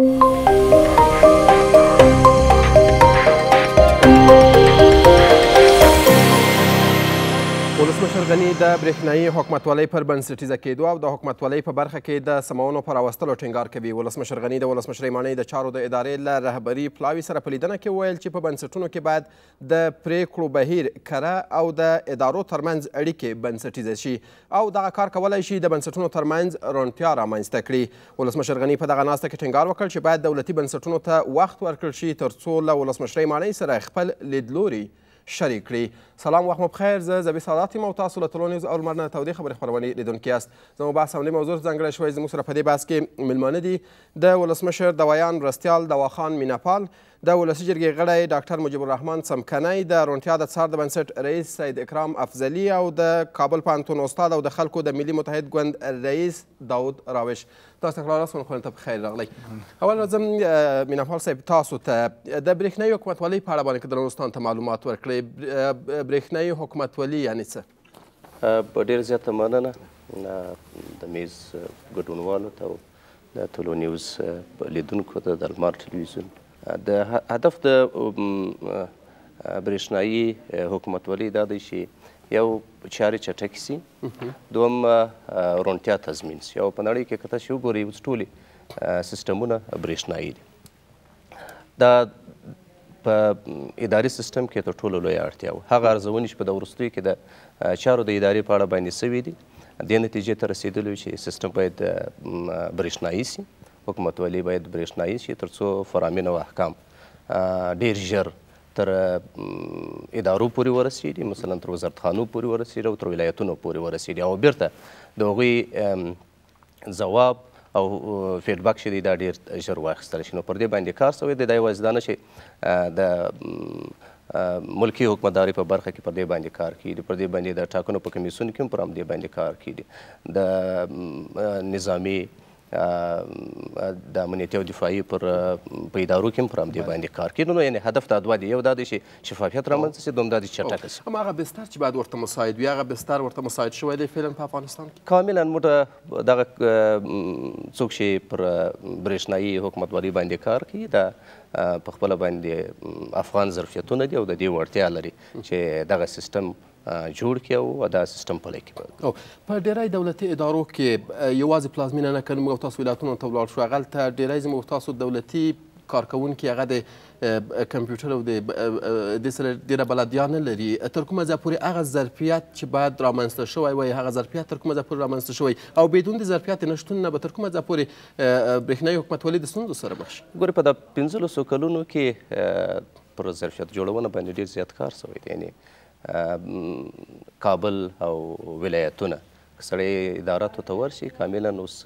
Música منصور غني د برېښنایي حکومتولۍ پر بنسټیزه کېدو او د حکومتولۍ په برخه کې د سمونو په راوستلو ټینګار کوي ولسمشر غني د ولسمشرۍ ماڼۍ د چارو د ادارې له رهبري پلاوي سره په لیدنه کې وویل چې په بنسټونو کې باید د پرېکړو بهیر کره او د ادارو ترمنځ اړیکې بنسټیزه شي او دغه کار کولی شي د بنسټونو ترمنځ روڼتیا رامنځته کړي ولسمشر غني په دغه ناسته کې ټینګار وکړ چې باید دولتي بنسټونو ته وخت ورکړل شي تر څو له ولسمشرۍ ماڼۍ سره خپل لیدلوري شریک کړي سلام وخت مو بخیر زه زبی سادات یم او تاسو له ټولو نیوز او لمر نه تودې خبرې خپرونې لیدونکي یاست زموږ بحث همدې موضوع ځانګړی شوی زموږ سره په دې بحث کې میلمانه دي د ولسمشر دوایان مرستیال دواخان میناپال د ولسي جرګې غړی ډاکټر مجیب الرحمن څمکنی د روڼتیا د څار د بنسټ رئیس سید اکرام افضلي او د کابل پوهنتون استاد او د خلکو د ملي متحد ګوند رئیس داود راوش تاسو ته راست خو ته بخیر راغلی اول راځم مینمحال صاحب تاسو ته د برېښنایي حکومتولۍ په اړه باندې که د نورستان ته معلومات ورکړئ برېښنایي حکومتولي یعنې څه په ډیر زیاته مننه د میز ګډونوالو ته او د ټولو نیوز لیدونکو ته د لمر ټلویزیون د هدف د برېښنایي حکومتولۍ دا دی چې یو چارې چټکې سي دوم روڼتیا تضمین سي او په نړۍ کې که تاسې وګورئ اوس ټولې سیسټمونه برېښنایي دي دا په اداري سیستم کې تر ټولو لویه اړتیا وه هغه ارزونې چې په د وروستیو کې د چارو د ادارې په اړه باندې سوي دي دې نتیجې ته رسېدلي چې سیستم باید برېښنایي سي حکومت ولې باید برېښنایي شي ترڅو فرامین او احکام ډیر ژر تر ادارو پورې ورسیږي مثلا تر وزارتخانو پورې ورسیږي او تر ولایتونو پورې ورسیږي او بیرته د هغوی ځواب او فیډبک چې دی دا ډېر ژر واخیستل شي نو پر دې باندې کار سوی دی دا یوازې دا نه چې د ملکی حکومتداري په برخه کې پر دې باندې کار کیږي پر دې باندې د ټاکنو په کمیسیون کې هم پر همدې باندې کار کیږي د نظامي د امنیتي او دفاعي پر په ادارو کې پر همدې باندې کار کوي نو یعنی هدف دا دوه دی یو دا دی چې شفافیت رامنځته شي دوم دا دی چټک شي هم هغه بستر چې بعد ورته مساعد وي هغه بستر ورته مساعد شوی دی فعلا په افغانستان کې کاملا موږ دغه څوک چې پر برېښنایي حکومتولي باندې کار کوي دا په خپل باندې افغان ظرفیتونه دي او د دې وړتیا لري چې دغه سیستم جوړ کړي او دا سیستم پلی کړي او په ډیری دولتي ادارو کې یوازې پلازمینه نه کنه موږ تاسو ولایتونو ته ولاړ شو هلته ډیری زموږ تاسو دولتي کارکوونکي هغه د کمپیوټر او د دې سره ډېره بلدیا نه لري تر کومه ځای پورې هغه ظرفیت چې باید رامنځته شوی وای هغه ظرفیت تر کومه ځای پورې رامنځته شوی او بدون د ظرفیت نشتون نه به تر کومه ځای پورې برېښنایي حکومتولي د ستونزو سره مخ شي ګورې په دا پنځلسو کلونو کې پر ظرفیت جوړونه باندې ډېر زیات کار سوی دی یعنې كابل آه، أو ولايتنا سړی اداراتو ته ورشي کاملا اوس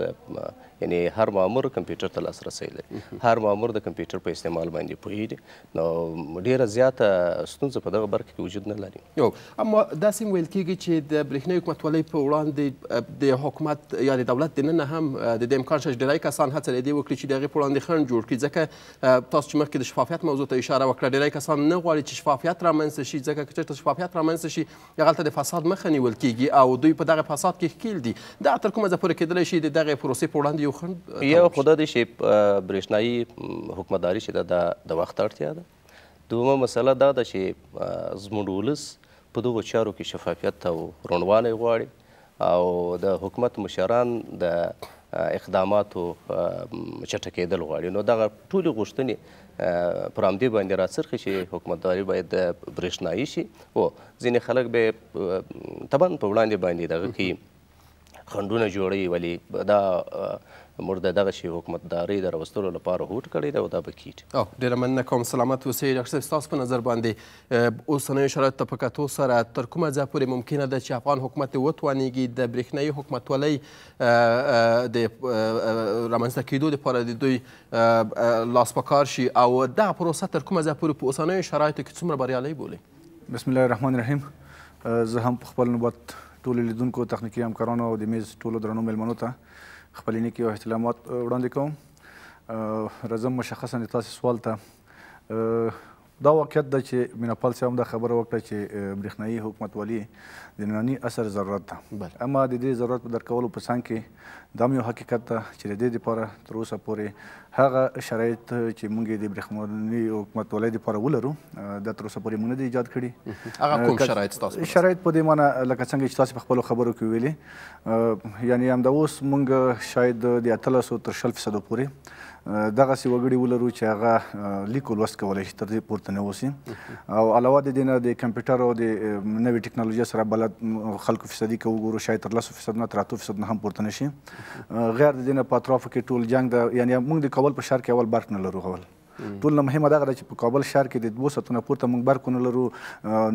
یعنی هر مامور کمپیوټر ته لاسرسی لري هر مامور د کمپیوټر په استعمال باندې پوهیږي نو ډیره زیاته ستونزه په دغه برخه کې وجود نه لري یو اما داسې ویل کیږي چې د برېښنایي حکومتولۍ په وړاندې د حکومت یا د دولت دننه هم د دې امکان شته چې ډیری کسان هڅه لري وکړي چې د هغې په وړاندې خنډ جوړ کړي ځکه تاسو چې مخکې د شفافیت موضوع ته اشاره وکړه ډیری کسان نه غواړي چې شفافیت رامنځته شي ځکه که چېرته شفافیت رامنځته شي هغلته د فساد مخه نیول کیږي او دوی په دغه فساد کې کې ښکیل دي دا تر کومه ځه پورې کېدلی شي د دغې پروسې په وړاندې یو خنډ یو خو دا دی چې برېښنایي حکومتداري چې دا د وخت اړتیا ده دویمه مسله دا ده چې زموږ ولس په دغو چارو کې شفافیت او روڼوالی غواړي او د حکومت مشران د اقداماتو چټکېدل غواړي نو دغه ټولې غوښتنې پر همدې باندې راڅرخي چې حکومتداري باید برېښنایي شي او ځینې خلک به طبعا په وړاندې باندې دغه کوي خندونه جوړوي ولې دا موږ د دغه شی حکومتدارۍ د راوستلو لپاره هوټ کړی دی او دا به کیږي ډېره مننه کوم سلامت اوسئ ډاکټر صاحب ستاسو په نظر باندې اوسنیو شرایطو ته په کتو سره تر کومه ځایه پورې ممکنه ده چې افغان حکومت یې وتوانیږي د برېښنایي حکومتولۍ د رامنځته کېدو دپاره د دوی لاس په کار شي او دغه پروسه تر کومه ځایه پورې په اوسنیو شرایطو کې څومره بریالی بولئ بسم الله الرحمن الرحیم زه هم په خپل نوبت ټول لیدونکو تخنیکی همکارانو او د میز ټولو درنو ملمنو ته خپل نیکی او احترامات وړاندې کوم رزم مشخصا تاسو سوال ته دا واقعیت ده چې میناپال صاحب دا خبره وکړه چې برېښنایي حکومتولي د ننني عصر ضرورت ده اما د دې ضرورت په درکولو په څنګ کې دا یو حقیقت ده چې د دې لپاره تر اوسه پورې هغه شرایط چې موږ د برېښنایي حکومتولۍ لپاره ولرو دا تر اوسه پورې موږ نه دي ایجاد کړي هغه کوم شرایط تاسو شرایط په دې معنی لکه څنګه چې تاسو په خپلو خبرو کې ویلي یعنی همدا اوس موږ شاید د اتلسو تر شل فیصدو پورې دغه سی وګړي ولرو چې هغه لیکو لوست کولای شي تر دې پورته نه وسی او علاوه د دینه د کمپیوټر او د نوې ټکنالوژي سره بلد خلکو فیصدي کې وګورو شاید تر 10% نه تر 30% نه هم پورته نشي غیر د دینه په اطراف کې ټول جنگ د یعنی موږ د کول په شر کې اول برق نه لرو غول ټول نه مهمه دغه ده چې په کابل ښار کې د دوو ساعتونو پورته موږ برق نه لرو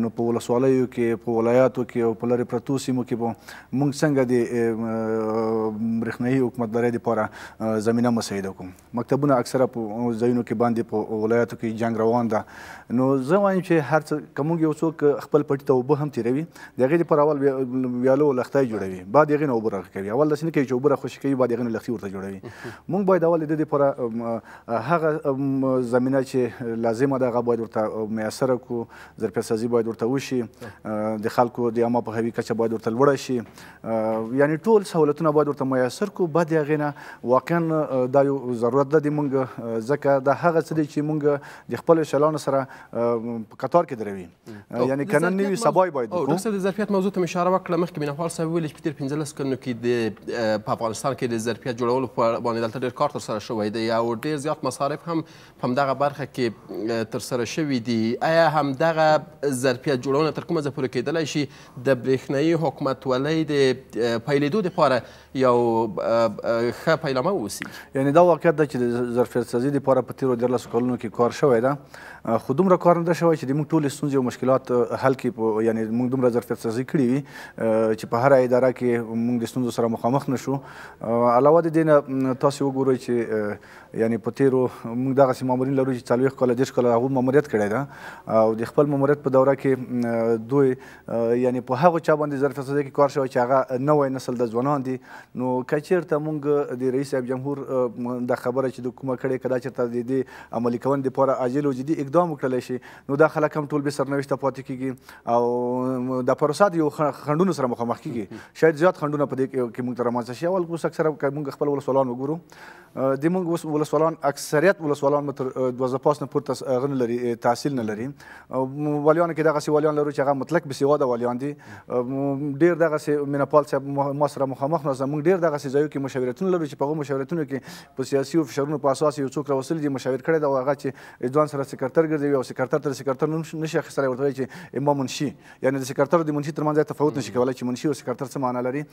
نو په ولسوالیو کې په ولایاتو کې او په لرې پرتو سیمو کې به موږ څنګه د برېښنایي حکومتدارۍ دپاره زمینه مساعده کړو مکتبونه اکثره په ځایونو کې باندې په ولایاتو کې جنګ روان ده نو زه وایم چې هر څه که موږ یو څوک خپل پټي ته اوبه هم تېروي د هغې دپاره اول ویالو لختای جوړوي بعد هغې نه اوبه راغ کوي اول داسې نه کوي چې اوبه راخوشي کوي بعد هغې نه لختي ورته جوړوي موږ باید اول د دې دپاره هغه زمینه چې لازمه ده هغه باید ورته میسره کړو ظرفیت سازي باید ورته وشي د خلکو د عامه پوهاوي کچه باید ورته لوړه شي یعنی ټول سهولتونه باید ورته میسر کړو بعد د هغې نه واقعا دا یو ضرورت ده د موږ ځکه دا هغه څه دی چې موږ د خپلو شلانو سره په قطار کې دروي یعنی که نن نه وي سبا یې باید وکړو د ظرفیت موضوع ته مې اشاره وکړه مخکې مینهوال صاحب ویلي چې په تېرو پنځلس کلونو کې د په افغانستان کې د ظرفیت جوړولو باندې دلته ډېر کار ترسره شوی دی او ډېر زیات مصارف هم په همدغه برخه کې ترسره شوي دي آیا همدغه ظرفیت جوړونه تر کومه ځه پورې کیدلی شي د برېښنایي حکومتولۍ د پیلېدو دپاره یو ښه پیلامه واوسي یعنی دا واقعیت ده چې د ظرفیت سازي دپاره په تېرو دیارلسو کلونو کې کار شوی ده خو دومره کار نه ده شوی چې د موږ ټولې ستونزې او مشکلات حل کړي یعنی موږ دومره ظرفیت سازي کړې وي چې په هره اداره کې موږ د ستونزو سره مخامخ نه شو علاوه د دې نه تاسې وګورئ چې یعنی په تېرو موږ دغسې مامورین لرو چې څلوېښت کاله دېرش کاله هغو ماموریت کړی ده او د خپل ماموریت په دوره کې دوی یعنی په هغو چا باندې ظرف سازي کې کار شوی چې هغه نوی نسل د ځوانان دي نو که چېرته موږ د رئیس صاحب جمهور دا خبره چې د کومه کړې که دا چېرته د دې عملي کولو دپاره عاجل او جدي اقدام وکړلی شي نو دا خلک هم ټول بې سرنوشته پاتې کېږي او د پروسه د یو خنډونو سره مخامخ کېږي شاید زیات خنډونه په دې کې موږ ته رامنځته شي اول اوس اکثره موږ خپل ولسوالان وګورو د موږ اوس ولسوالان اکثریت ولسوالان تر 12 پاس نه پورته غن لري تحصیل نه لري والیان کې دغه سی والیان لرو چې هغه مطلق به سیواده والیان دي ډیر دغه سی میناپال صاحب ما سره مخامخ نه زموږ ډیر دغه سی ځایو کې مشورتونه لرو چې په مشورتونو کې په سیاسي او فشارونو په اساس یو څوک راوسل دي مشاور کړي دا هغه چې ځوان سره سکرټر ګرځي او سکرټر تر سکرټر نشي اخیستلای ورته چې امام منشي یعنی د سکرټر د منشي تر منځ تفاوت نشي کولای چې منشي او سکرټر څه معنا لري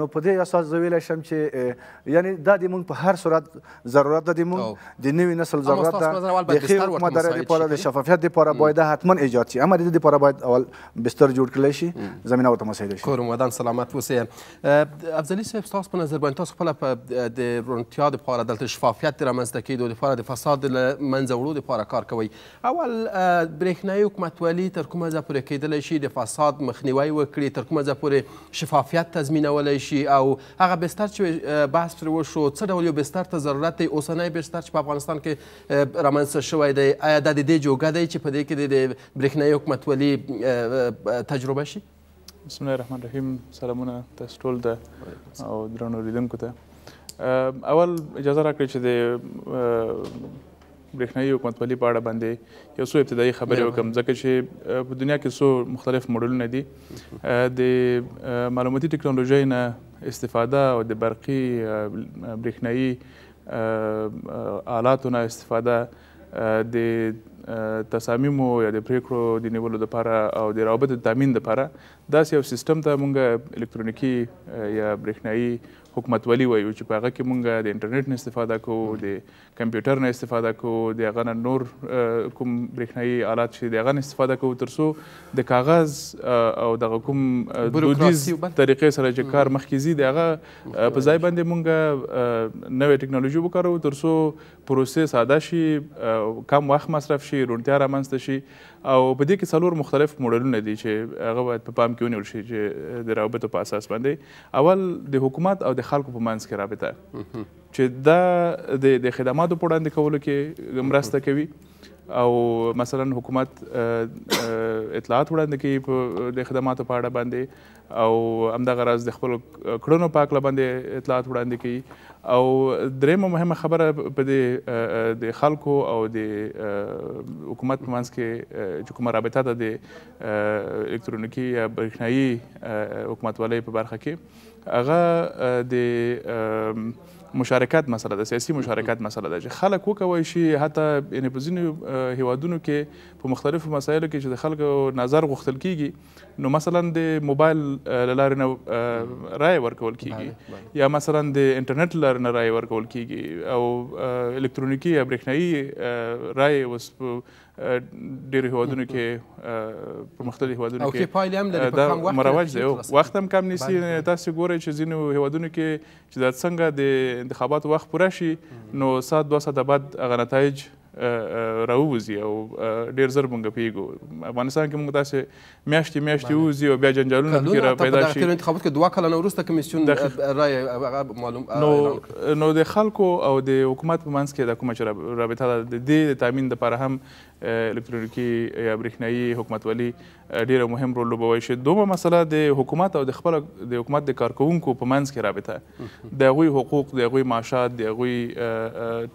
نو په دې اساس زویل شم چې یعنی دا د موږ په هر صورت ضرورت د موږ د نوې نسل ضرورت ضرورت ده د خیر حکومت لپاره د شفافیت لپاره باید حتما ایجاد شي اما د دې لپاره باید اول بستر جوړ کړل شي زمينه ورته مساعده شي کور مودان سلامت اوسې افضلی صاحب تاسو په نظر باندې تاسو خپل د رونتیا د لپاره د شفافیت د رامنځته کیدو لپاره د فساد له منځه وړو لپاره کار کوي اول برېښنایي حکومت ولې تر کومه ځه پورې کیدلی شي د فساد مخنیوي وکړي تر کومه ځه پورې شفافیت تضمینولی شي او هغه بستر چې بحث پرې وشو څه ډول یو بستر ته ضرورت دی اوسنی بستر چې په افغانستان کې رامنځته شوی دی آیا دا د دې جوګه دی چې په دې کې د برېښنایي حکومتولي تجربه شي بسم الله الرحمن الرحیم سلامونه تاسو ټول ته او درنو لیدونکو ته اول اجازه راکړئ چې د برېښنایي حکومتولي په اړه باندې یو څو ابتدایي خبرې وکړم ځکه چې په دنیا کې څو مختلف ماډلونه دي د معلوماتي ټکنالوژۍ نه استفاده او د برقي برېښنایي آلاتو نه استفاده د تصامیمو یا د پریکړو د نیولو لپاره او د روابطو د تامین لپاره داسې یو سیستم ته موږ الکترونیکي یا برېښنایي حکومتولي وایو چې په هغه کې مونږ د انټرنیټ نه استفاده کوو د کمپیوټر نه استفاده کوو د هغه نه نور کوم برېښنایي آلات چې د هغه نه استفاده کوو تر څو د کاغذ او دغه کوم دودیز طریقې سره چې کار مخکې ځي د هغه په ځای باندې مونږ نوې ټکنالوژي وکاروو تر څو پروسې ساده شي کم وخت مصرف شي روڼتیا رامنځته شي او په دې کې څلور مختلف موډلونه دي چې هغه باید په پام کې ونیول شي چې د رابطو په اساس باندې اول د حکومت او د خلکو په منځ کې رابطه چې دا د خدماتو په وړاندې کولو کې مرسته کوي او مثلا حکومت اطلاعات وړاندې کوي د خدماتو په اړه باندې او همدغه راز د خپلو کړنو په هکله باندې اطلاعات وړاندې کوي او درېمه مهمه خبره په دې د خلکو او د حکومت په منځ کې چې کومه رابطه ده د الکترونیکي یا برېښنایي حکومتوالۍ په برخه کې هغه د مشارکت مسله ده سیاسي مشارکت مسله ده چې خلک وکوي شي حتی یعنې په ځینو هیوادونو کې په مختلفو مسایلو کې چې د خلکو نظر غوښتل کیږي نو مثلا د موبایل لارې نه رای ورکول کیږي یا مثلا د انټرنیټ لارې نه رای ورکول کیږي او الکترونیکی یا برېښنایي رای اوس ډېرو هیوادونو کې په مختلفو هیوادونو کې دا مروج دی وخت هم کم نیسي تاسو ګورئ چې ځینو هیوادونو کې چې دا څنګه د انتخاباتو وخت پوره شي نو ساعت دوه ساعته بعد هغه نتایج راووزي او ډیر زر مونږ پیګو افغانستان کې مونږ تاسو میاشتې میاشتې ووزي او بیا جنجالونه کې را پیدا شي د انتخابات کې دوه کلونه وروسته کمیسیون رای معلوم نو نو د خلکو او د حکومت په منځ کې د کومه رابطه د دې د تامین لپاره هم الکترونیکی یا برېښنایي حکومتولي ډیر مهم رول لوبوي شي دومره مسله د حکومت او د خپل د حکومت د کارکونکو په منځ کې رابطه د غوي حقوق د غوي معاشات د غوي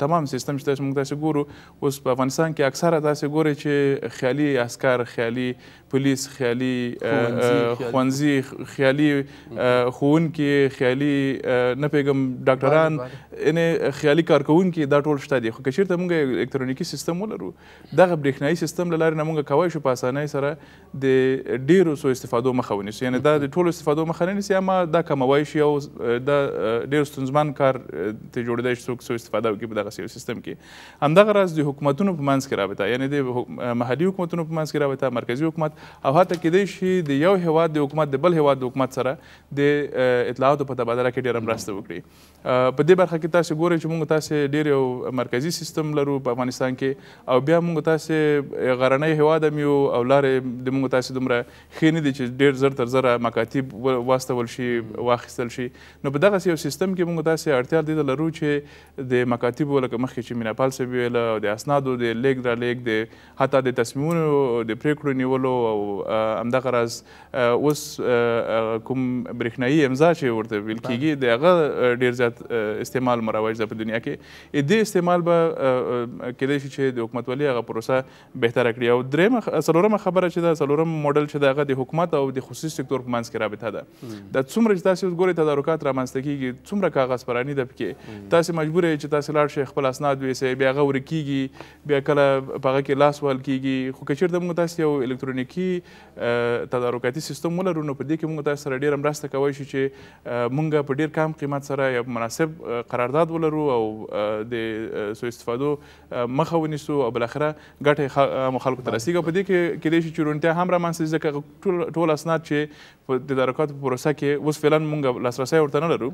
تمام سیستم چې موږ تاسو ګورو اوس په افغانستان کې اکثره تاسو ګورئ چې خیالي عسكر خیالي پولیس خیالي خوانځي خیالي خون کې خیالي نه پیغام ډاکټران ان خیالي کارکونکو دا ټول شته دي خو کشیر ته موږ الکترونیکی سیستم ولرو دا دغه برېښنایي سیستم له لارې نه موږ کولی شو په اسانۍ سره د ډېرو سو استفادو مخه ونیسو یعنې دا د ټولو استفادو مخه نه نیسي اما دا کموی شي او دا ډېر ستونزمن کار ترې جوړېدای شي څوک سو استفاده وکړي په دغسې یو سیستم کې همدغه راز د حکومتونو په منځ کې رابطه یعنې د محلي حکومتونو په منځ کې رابطه مرکزي حکومت او حتی کېدای شي د یو هیواد د حکومت د بل هیواد د حکومت سره د اطلاعاتو په تبادله کې ډېره مرسته وکړي په دې برخه کې تاسو ګورئ چې موږ تاسو ډېر یو مرکزي سیستم لرو په افغانستان کې او بیا موږ تاسو داسې غرنۍ هیواد هم یو او لارې د موږ تاسې دومره ښې نه دي چې ډېر زر تر زره مکاتیب واستول شي واخیستل شي نو په دغسې یو سیستم کې موږ تاسې اړتیا دې ته لرو چې د مکاتیبو لکه مخکې چې میناپال صاحب ویله او د اسنادو د لیږد رالېږد د حتی د تصمیمونو د پرېکړو نیولو او همدغه راز اوس کوم برېښنایي امضا چې ورته ویل کېږي د هغه ډېر زیات استعمال مروج ده په دنیا کې دې استعمال به کېدای شي چې د حکومتولي هغه پروسه پروسه بهتره کړي او درېمه څلورمه خبره چې ده څلورم ماډل چې ده هغه د حکومت او د خصوصي سکتور په منځ کې رابطه ده دا څومره چې تاسو ګورئ تدارکات رامنځته کیږي څومره کاغذ پرانی ده پکې تاسو مجبور یې چې تاسو لاړ شئ خپل اسناد ویسئ بیا هغه ورکیږي بیا کله په هغه کې لاس وهل کیږي خو که چېرته موږ تاسو یو الکترونیکي تدارکاتي سیستم ولرو نو په دې کې موږ تاسو سره ډېره مرسته کوی شو چې موږ په ډېر کم قیمت سره یو مناسب قرارداد ولرو او د سوء استفادو مخه ونیسو او بالاخره ګټه مخالکو ته رسیږي په دې کې کېدای شي چې روڼتیا هم رامنځته شي ځکه ټول اسناد چې د تدارکاتو په پروسه کې اوس فعلا موږ لاسرسی ورته نه لرو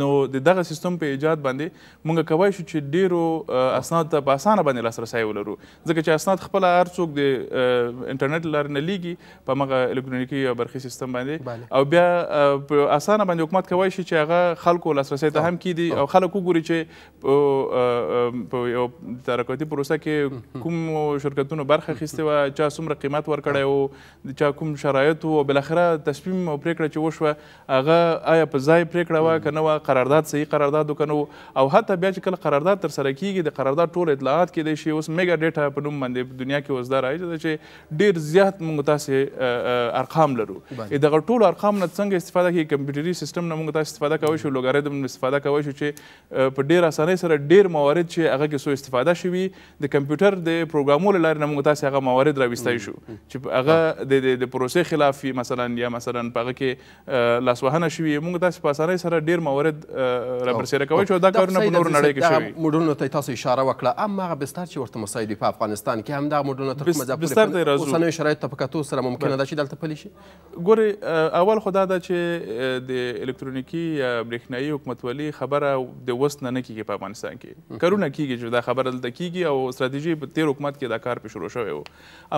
نو د دغه سیستم په ایجاد باندې موږ کوای شو چې ډیرو اسناد ته په اسانه باندې لاسرسی ولرو ځکه چې اسناد خپل هر څوک د انټرنیټ لار نه لیږي په مغه الکترونیکی برخي سیستم باندې او بیا په اسانه باندې حکومت کوای شي چې هغه خلکو لاسرسی ته هم کیدی او خلکو ګوري چې په یو ترکاتی پروسه کې کوم شرکتونو برخه اخیستې وه چا څومره قیمت ورکړی و چا کوم شرایط او بالاخره تصمیم او پریکړه چې وشوه هغه آیا په ځای پریکړه وه که نه وه قرارداد صحیح قرارداد و که نه او حتی بیا چې کله قرارداد ترسره کیږي د قرارداد ټول اطلاعات کیدای شي اوس میګا ډیټا په نوم باندې دنیا کې اوس دا راځي چې ډیر زیات موږ تاسې ارقام لرو دغه ټولو ارقام نه څنګه استفاده کیږي کمپیوټري سیستم نه موږ تاسې استفاده کوی شو لوګاریتم استفاده کوی شو چې په ډیر اسانۍ سره ډیر موارد چې هغه کې سو استفاده شوي د کمپیوټر ډیټر د پروګرامو له لارې نه موږ تاسې هغه موارد راویستای شو چې هغه د د پروسې خلاف مثلا یا مثلا په هغه کې لاسوهنه شوي موږ تاسې په اسانۍ سره ډیر موارد راپرسېره کوی چې دا کارونه په نورو نړۍ کې شوي موډلونو ته تاسو اشاره وکړه اما هغه بستر چې ورته مساعد په افغانستان کې هم دا موډلونه تر کومه ځای پورې اوسنیو شرایطو ته په کتو سره ممکنه ده چې دلته پلي شي ګورې اول خو دا ده چې د الکترونیکي یا برېښنایي حکومتولي خبره د وس نه نه کیږي په افغانستان کې کارونه کیږي چې دا خبره دلته کیږي او ستراتیژي چې په تیر حکومت کې دا کار په شروع شوی و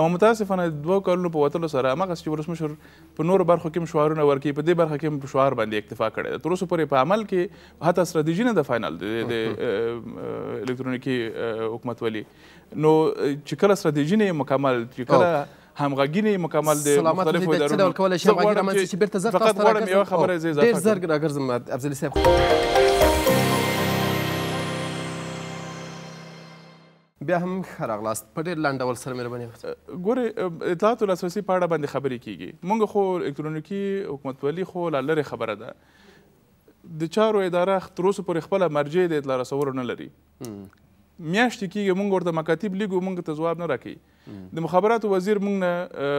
اما متاسفانه دوه کلونو په وتلو سره هغه چې ولسمشر په نورو برخو کې مشوارونه ورکړي په دې برخه کې په شوار باندې اکتفا کړی ده تر اوسه پورې په عمل کې حتی ستراتیژي نه ده فاینل د الکترونیکي حکومت ولی نو چې کله ستراتیژي نه مکمل چې کله همغږینه مکمل د مختلفو ادارو سلامت د څه ډول کولای شي همغږي رامنځته شي بیرته زر فقط غواړم یوه خبره زه اضافه کړم ډېر زر راګرځم افضلي صاحب بیا هم ښه راغلاست په ډېر لنډ ډول سره مهرباني ګورئ اطلاعاتو لاسرسي په اړه باندې خبرې کیږي موږ خو الکترونیکي حکومتولي خو لا لرې خبره ده د چارو اداره تر اوسه پورې خپله مرجع د اطلاع رسولو نه لري میاشتې کېږي موږ ورته مکاتب لیږو موږ ته ځواب نه راکوي د مخابراتو وزیر موږ نه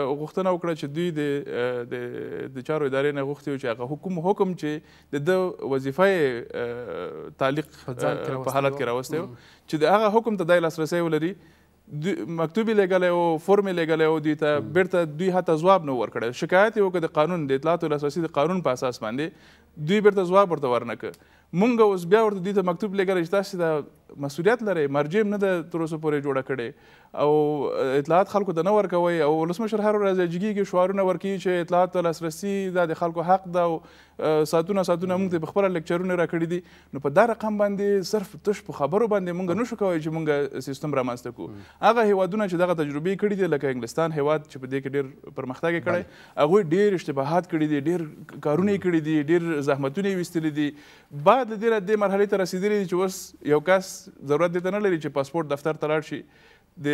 غوښتنه وکړه چې دوی د د چارو ادارې نه غوښتي چې هغه حکم حکم چې د ده وظیفه تعلیق په حالت کې راوستی و چې د هغه حکم ته دی لاسرسی ولري مکتوب یې لګلی و فورم یې لګلی و دوی ته بیرته دوی حتی ځواب نه ورکړی شکایت یې وکړه د قانون د اطلاعاتو لاسرسي د قانون په اساس باندې دوی بیرته ځواب ورته ورنکړه مونږ اوس بیا ورته دوی ته مکتوب لګلی چې تاسې دا مسؤلیت لرئ مرجع نه ده تر اوسه پورې جوړه کړې او اطلاعات خلکو ته نه ورکوي او ولسمشر هر ورځ جګیږي شعارونه ورکوي چې اطلاعات ته لاسرسي دا د خلکو حق ده او ساتونه ساتونه موږ ته په خپله لکچرونه راکړي دي نو په دا رقم باندې صرف تش په خبرو باندې موږ نشو کوی چې موږ سیستم رامنځته کړو هغه هیوادونه چې دغه تجربې کړي دي لکه انګلستان هیواد چې په دې کې ډېر پرمختګ کړی هغوی ډېر اشتباهات کړي دي ډېر کارونه کړي دي ډېر زحمتونه یې ویستلي دي بعد د دې مرحلې ته رسیدلي دي چې اوس یو کس ضرورت دې ته نه لري چې پاسپورت دفتر ته لاړ شي د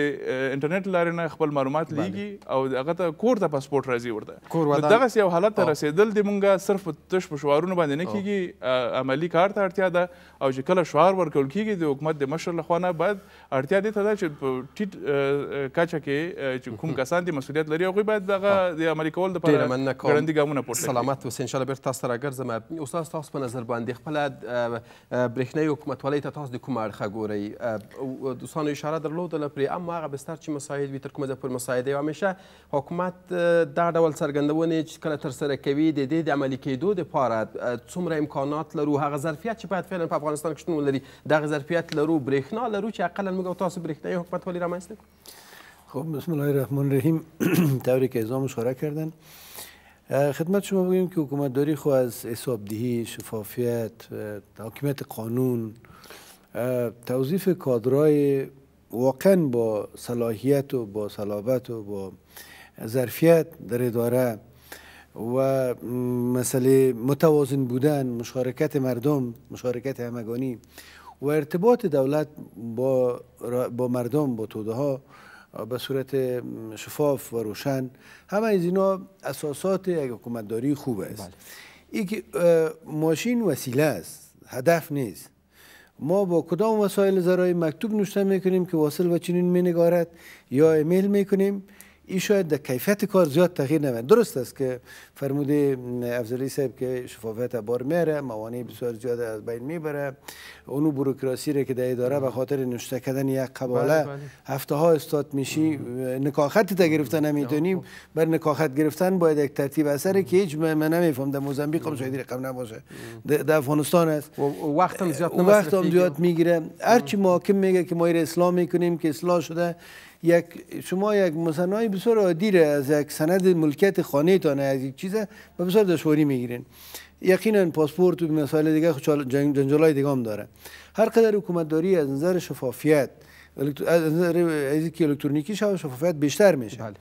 انټرنیټ لارې نه خپل معلومات لیږي او هغه ته کور ته پاسپورت راځي ورته کور ودان دغه یو حالت ته رسیدل د مونږه صرف تش په شوارونو باندې نه کیږي عملی کار ته اړتیا ده او چې کله شوار ورکول کیږي د حکومت د مشر لخوا نه باید اړتیا دي ته ده چې په ټیټ کچه کې چې کوم کسان دي مسؤلیت لري هغوی باید دغه د عملي کول لپاره ګړندي ګامونه پورته سلامت اوسئ انشاءالله بېرته تاسو ته راګرځم استاد تاسو په نظر باندې خپله برېښنایي حکومتولۍ ته تاسو د کوم اړخه ګورئ دوستانو اشاره درلودله پرې اما هغه بستر چې مسایل وي تر کومه ځای پورې مسایل همیشه حکومت دا ډول څرګندونې چې کله ترسره کوي د دې د عملي کېدو دپاره څومره امکانات لرو هغه ظرفیت چې باید فعلا په افغانستان کې شتون ولري دغه ظرفیت لرو برېښنا لرو چې اقلا موږ او تاسو برېښنایي حکومت ولې رامنځته خب بسم الله الرحمن الرحیم طوری که ازام اشاره کردن خدمت شما بگیم که حکومت داری خو از حسابدهی شفافیت حاکمیت قانون توظیف کادرای واقعا با صلاحیت و با صلابت و با ظرفیت در اداره و مسئله متوازن بودن مشارکت مردم مشارکت همگانی و ارتباط دولت با, با مردم با توده ها به صورت شفاف و روشن همه از اینا اساسات یک حکومتداری خوب است بله. که ماشین وسیله است هدف نیست ما با کدام وسایل زرای مکتوب نوشته میکنیم که واصل و چنین مینگارد یا ایمیل میکنیم این شاید در کیفیت کار زیاد تغییر نمید درست است که فرموده افضلی صاحب که شفافیت بار میره، موانع بسیار زیاد از بین میبره اونو بروکراسی را که در اداره به خاطر نشته یک قباله بله، بله. هفته ها استاد میشی نکاخت تا گرفتن نمیتونیم بر نکاخت گرفتن باید یک ترتیب اثر که هیچ من نمیفهم در موزامبیق هم شاید رقم نباشه در افغانستان است وقت هم زیاد وقت هم زیاد میگیره هرچی محاکم میگه که ما اسلام میکنیم که اصلاح شده یک شما یک مصنعی بسیار عادی را از یک سند ملکیت خانه تان از یک چیز به بسیار دشواری میگیرین یقینا پاسپورت و مسائل دیگه جنجالای دیگه هم داره هر قدر حکومت داری از نظر شفافیت از نظر الکترونیکی شو شفافیت بیشتر میشه بله.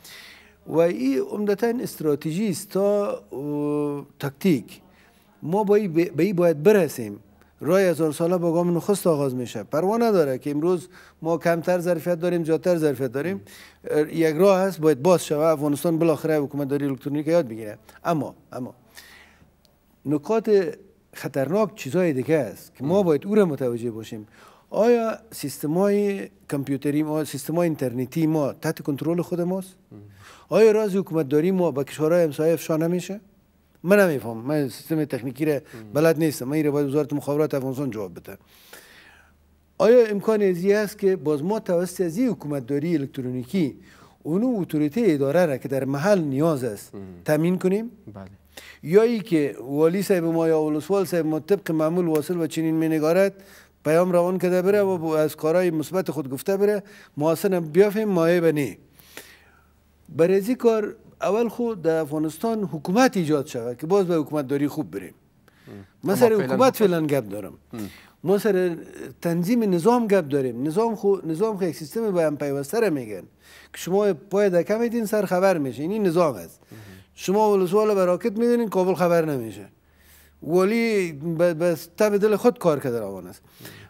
و این عمدتا استراتژی است تا تکتیک ما به با این باید برسیم رای هزار ساله با گام نخست آغاز میشه پروا نداره که امروز ما کمتر ظرفیت داریم زیادتر ظرفیت داریم یک راه هست باید باز شوه افغانستان بالاخره حکومت داری الکترونیک یاد بگیره اما اما نکات خطرناک چیزهای دیگه است که ما باید او را متوجه باشیم آیا سیستمای کامپیوتری ما سیستمای اینترنتی ما تحت کنترل خود ماست آیا راز حکومت داری ما با کشورهای همسایه شانه میشه؟ من نمیفهم من سیستم تکنیکی را بلد نیستم من را باید وزارت مخابرات افغانستان جواب بده آیا امکان ازی است که باز ما توسط از حکومت داری الکترونیکی اونو اتوریته اداره را که در محل نیاز است تامین کنیم بله یا ای که والی صاحب ما یا ولسوال صاحب ما طبق معمول واصل و چنین نگارد پیام روان کده بره و از کارهای مثبت خود گفته بره ما اصلا بیافیم مایه بنی برای کار اول خو د افغانستان حکومت ایجاد شود که باز به حکومت داری خوب بریم ما سر حکومت خب. فعلا گپ دارم ما سر تنظیم نظام گپ داریم نظام خو نظام خو یک سیستم به هم پیوسته میگن که شما پای دکم میدین سر خبر میشه این نظام است شما ولسوال به راکت میدونین کابل خبر نمیشه ولی به تب دل خود کار کرده روان است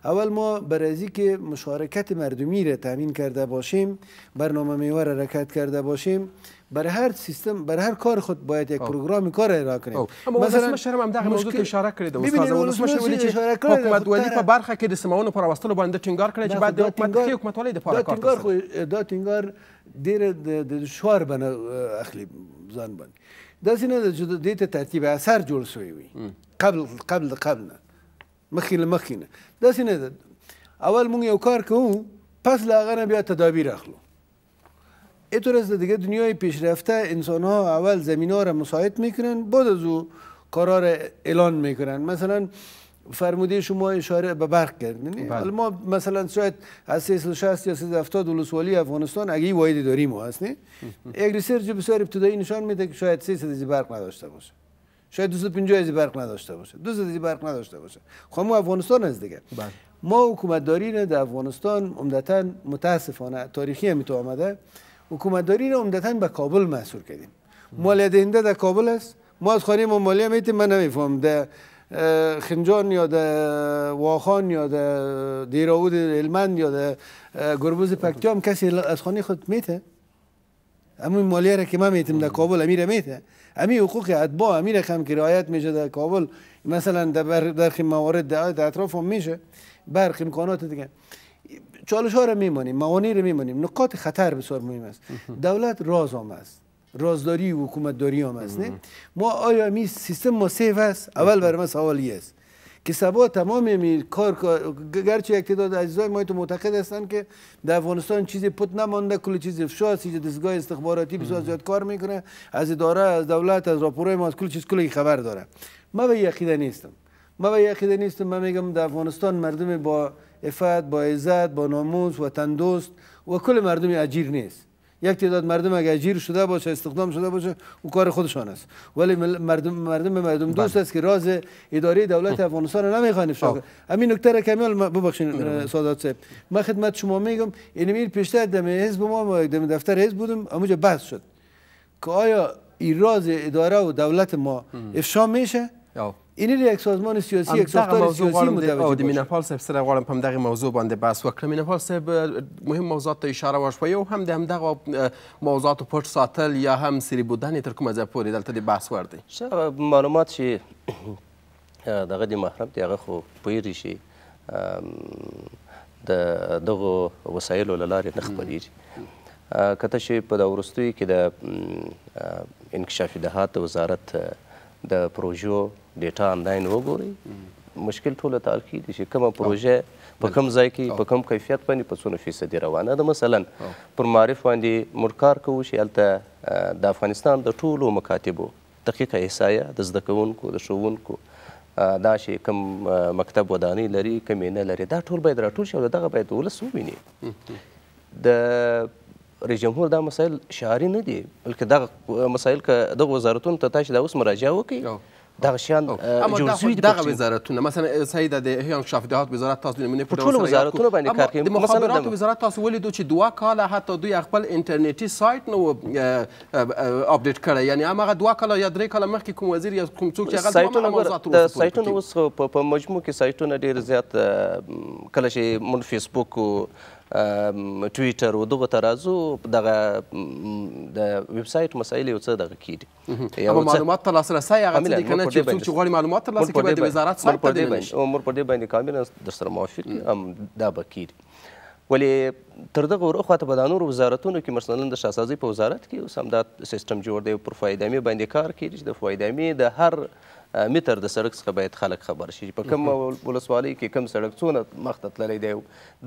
اول ما برای که مشارکت مردمی را تامین کرده باشیم برنامه میوه را رکت کرده باشیم بر هر سیستم بر هر کار خود باید یک پروگرام کار ارائه کنیم مثلا مشهر هم دغه موضوع ته اشاره کړی د استاد ولس مشر ویلي چې حکومت ولی په برخه کې د سیمونو پر راوستلو باندې ټینګار کړی چې بعد د حکومت کې حکومت ولې د پاره کار کوي دا ټینګار ډیر د شوار بنه اخلي ځان باندې داسې نه ده چې د دې ته ترتیب اثر جوړ شوی وي قبل قبل قبل نه مخکې له مخکې نه داسې نه ده اول موږ یو کار کوو پس له هغه نه بیا تدابیر اخلو اینطور است دیگه دنیای پیشرفته انسان ها اول زمین ها را مساعد میکنن بعد از او را اعلان میکنن مثلا فرموده شما اشاره به برق کرد بله. ما مثلا شاید از 360 یا 370 ولسوالی افغانستان اگه وایدی داریم ما هست نه یک ریسرچ بسیار ابتدایی نشان میده که شاید 300 از برق نداشته باشه شاید 250 از برق نداشته باشه 200 از برق نداشته باشه خب افغانستان است دیگه بله. ما حکومت دارین در افغانستان عمدتا متاسفانه تاریخی هم تو آمده حکومتداری را عمدتا به کابل محصور کردیم مالی دهنده در کابل است ما از خانه ما مالی میتیم من نمیفهم در خنجان یا در واخان یا در دیراود المند یا در گربوز پکتی هم کسی از خانه خود میته اما مالیه را که ما میتیم در کابل امیر میته امی حقوق ادبا امیر هم که رعایت میشه در کابل مثلا در برخی موارد در اطراف هم میشه برخی امکانات دیگه چالش ها رو میمانیم معانی رو میمانیم نکات خطر بسیار مهم است دولت راز هم است رازداری و حکومت داری هم است نه ما آیا می سیستم ما سیف است اول برای ما سوالی است که سبا تمام می کار, گرچه یک تعداد عزیزای ما تو معتقد هستند که در افغانستان چیزی پت نمانده کل چیز افشا است دستگاه استخباراتی بسیار زیاد کار میکنه از اداره از دولت از راپورای ما از کل چیز کلی خبر داره ما به یقیده نیستم ما به یقیده نیستم من میگم در افغانستان مردم با افت با عزت با ناموز وطن دوست و کل مردم اجیر نیست یک تعداد مردم اگر اجیر شده باشه استخدام شده باشه او کار خودشان است ولی مردم مردم مردم دوست بله. است که راز اداره دولت خب. افغانستان رو نمیخوان افشا خب. همین نکته را مب ببخشید بله، بله. سادات صاحب من خدمت شما میگم این پیشتر دم حزب ما دم دفتر حزب بودم اونجا بحث شد که آیا این راز اداره و دولت ما افشا میشه این یک سازمان سیاسی یک ساختار سیاسی متوجه د مینپال صاحب سره غواړم په دغه موضوع باندې بحث وکړم مینپال صاحب مهم موضوعات ته اشاره وشوه یو هم د همدغه موضوعاتو پټ ساتل یا هم سری بودن تر کومه ځای پورې دلته د بحث ور دی معلومات چې دغه د محرم دی هغه خو پوهېږي چې د دغو وسایلو له لارې نه خپرېږي کته چې په دا وروستیو کې د انکشافي دهات وزارت د پروژو ډیټا آنلاین وګورئ مشکل ټوله تاریخي دي چې کومه پروژه په کوم ځای کې په کوم کیفیت باندې په څونه فیصدي روانه ده مثلا پر معرف باندې موږ کار کوو چې هلته د افغانستان د ټولو مکاتبو دقیقه احصایه د زده کوونکو د ښوونکو دا چې کوم مکتب ودانۍ لري کوم یې نه لري دا ټول باید راټول شي او دغه باید ولس وویني د رئیس جمهور دا مسایل شعاري نه دي بلکې دغه مسایل که دغه وزارتونو ته تاسو د اوس مراجعه وکړئ دغه شیان جوړ شوي دي دغه وزارتونه مثلا سید د هیان شافدهات وزارت تاسو نمونه په ټول وزارتونو باندې کار کوي د مخابراتو وزارت تاسو ولیدو چې دوا کاله حتی دوی خپل انټرنیټي سایت نو اپډیټ کړی یعنی هغه دوا کاله یا درې کاله مخکې کوم وزیر یا کوم څوک چې هغه موضوعات د سایتونو اوس په مجموع کې سایتونه ډیر زیات کله چې مون فیسبوک ټویټر او دغه ترازو دغه د ویب سټ مسایل یو څه دغه کیږي یو معلومات تر لاسرسي هغه څه دي کنه چې څوک چې غواړي معلومات تر لاسرسي کوي د وزارت سره پر دې باندې عمر پر دې باندې کامل در سره موافق ام دا به کیږي ولې تر دغه ورخوا ته به دا نور وزارتونو کې مثلا د شاسازۍ په وزارت کې اوس هم دا سیستم جوړ دی پر فایدامي باندې کار کیږي چې د فایدامي د هر متر د سړک څخه باید خلک خبر شي په کوم ولسوالۍ کې کوم سړک څونه مخته تللی دی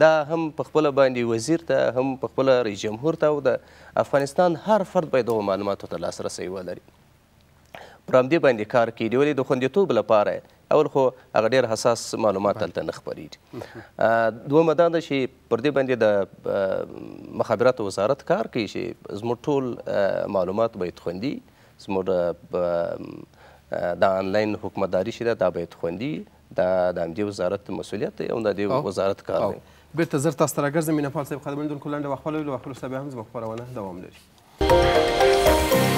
دا هم په خپله باندې وزیر ته هم په خپله رئیس جمهور ته او د افغانستان هر فرد باید دغو معلوماتو ته لاسرسی ولري پر همدې باندې کار کیدی ولې د خوندیتوب لپاره اول خو هغه ډېر حساس معلومات هلته نه خپرېږي دویمه دا ده چې پر دې باندې د مخابراتو وزارت کار کوي چې زموږ ټول معلومات باید خوندي زموږ دا آنلاین حکومتداري چې ده دا باید خوندي دا د همدې وزارت مسؤلیت دی او د دې وزارت کار دی بیرته زر تاسو ته راګرځم مینه پال صاحب خدمتونکو لنډه وخت ولولو او خپل صاحب هم زموږ خپرونه دوام لري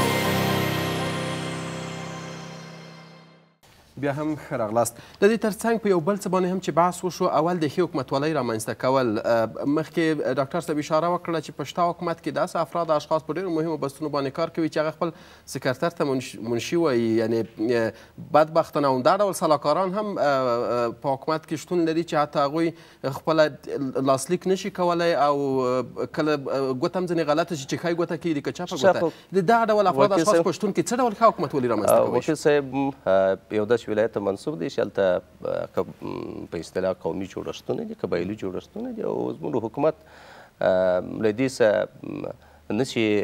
بیا هم ښه راغلاست د دې ترڅنګ په یو بل څه باندې هم چې بحث وشو اول د ښې حکومتولۍ رامنځته کول مخکې ډاکټر صاحب اشاره وکړه چې په شته حکومت کې داسې افراد اشخاص په ډېرو مهمو بستونو باندې کار کوي چې هغه خپل سکرتر ته منشي وایي یعنی بدبختانه همدا ډول سلاکاران هم په حکومت کې شتون لري چې حتی هغوی خپله لاسلیک نشي کولی او کله ګوته هم ځینې غلطه شي چې ښایي ګوته کېږدي که چپه ګوته د دغه ډول افراد اشخاص په شتون کې څه ډول ښه حکومت ولې رامنځته کوي وکیل صاحب یو داسې ولایت منصوب دي چې هلته په اصطلاح قومي جوړښتونه دي قبایلي جوړښتونه دي او زموږ حکومت له دې نشي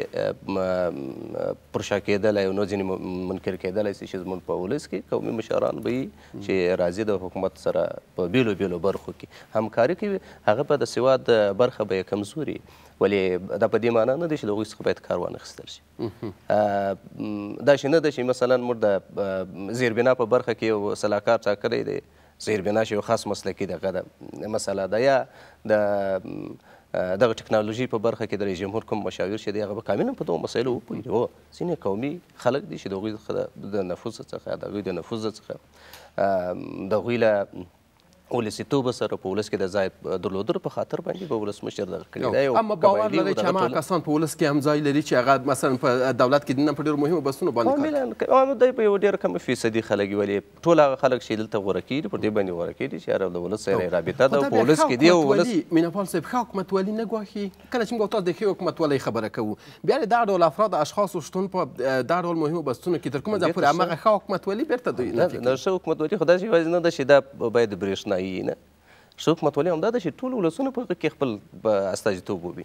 پرشا کېدلی او نه ځینې منکر کېدلی سي چې زموږ په ولس کې قومي مشران به چې راځي د حکومت سره په بیلو بیلو برخو کې همکاري کوي هغه په د سواد برخه به کمزوري ولې دا په دې معنی نه دی چې له هغوی څخه باید کار وانخیستل شي دا شي نه ده چې مثلا موږ د زیربنا په برخه کې یو سلاکار ټاکلی دی زیربنا چې یو خاص مسلکي دغه ده مسله ده یا د دغه ټکنالوژي په برخه کې د رئیس جمهور کوم مشاور چې دی هغه به کاملا په دغو مسایلو وپوهېږي هو ځینې قومي خلک دي چې د هغوی د نفوذ څخه د هغوی د نفوذ څخه د هغوی له ولسیتوب سره په ولس کې د ځای درلودلو په خاطر باندې به ولسمشر دغه کړی دی اما باور لري چې هغه کسان په ولس کې هم ځای لري چې هغه مثلا په دولت کې دننه په ډېرو مهمو بسونو باندې کار کوي دی په یو ډېر کم فیصدي خلک ولې ټول هغه خلک چې دلته غوره کیږي پر دې باندې غوره کیږي چې عرب د ولس سره رابطه ده په ولس کې دی او ولس میناپال صاحب ښه حکومت ولي نه ګواښي کله چې موږ تاسو د ښه حکومت ولې خبره کوو بیا دا ډول افراد اشخاص شتون په دا ډول مهمو بسونو کې تر کومه ځای پورې هغه ښه حکومت ولي بیرته دوی نه ښه حکومت ولي خدای شي نه ده چې دا باید برېښنا ښایي نه شوق متولي همدا ده چې ټول ولسونه په هغه کې خپل استازیتوب وبي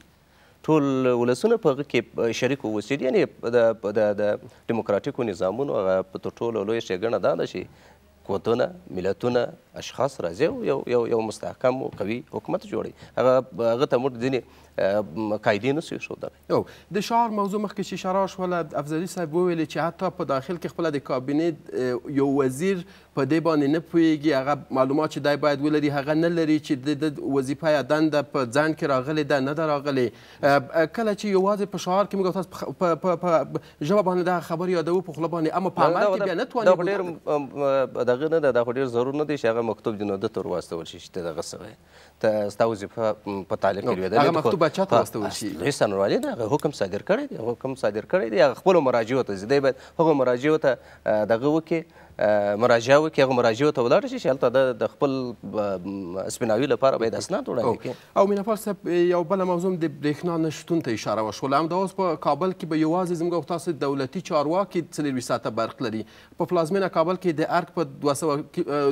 ټول ولسونه په هغه کې شریک واوسي یعنی د د د ډیموکراتیکو نظامونو هغه تر ټولو لویه ښېګڼه دا ده چې قوتونه ملتونه اشخاص راځي یو یو یو مستحکم او قوي حکومت جوړي هغه هغه ته موږ ځینې قاعدې نسو ایښودلی یو د شعار موضوع مخکې چې اشاره شوله افضلي صاحب وویلې چې حتی په داخل کې خپله د کابینې یو وزیر په دې باندې نه پوهیږي هغه معلومات چې دی باید ولري هغه نه لري چې د وظیفه یا دنده په ځان کې راغلې ده نه ده راغلې کله چې یوازې په شعار کې موږ تاسو په ژبه باندې دا خبر یادوو په خوله باندې اما په عمل کې بیا نه توانې دا خو ډېر دغه نه ده دا خو ډېر ضرور نه دی چې هغه مکتوب دې نو ده ته ور واستول شي چې ته دغه څه تستوظف په تعلیق کې ویل هغه مکتوب چا ته واستول شي رئیس انوالي دا حکم صادر کړی دی حکم صادر کړی دی خپل مراجعو ته زیدای باید هغه مراجعو ته دغه وکي مراجعه وکړي هغه مراجعو ته ولاړ شي چې هلته د خپل سپیناوي لپاره باید اسناد وړاندې کړي او مینه پال صاحب یو بله موضوع هم د برېښنا نه شتون ته اشاره وشوله همدا اوس په کابل کې به یوازې زموږ او تاسو دولتي چارواکي څلېرویشت ساعته برق لري په پلازمینه کابل کې د ارګ په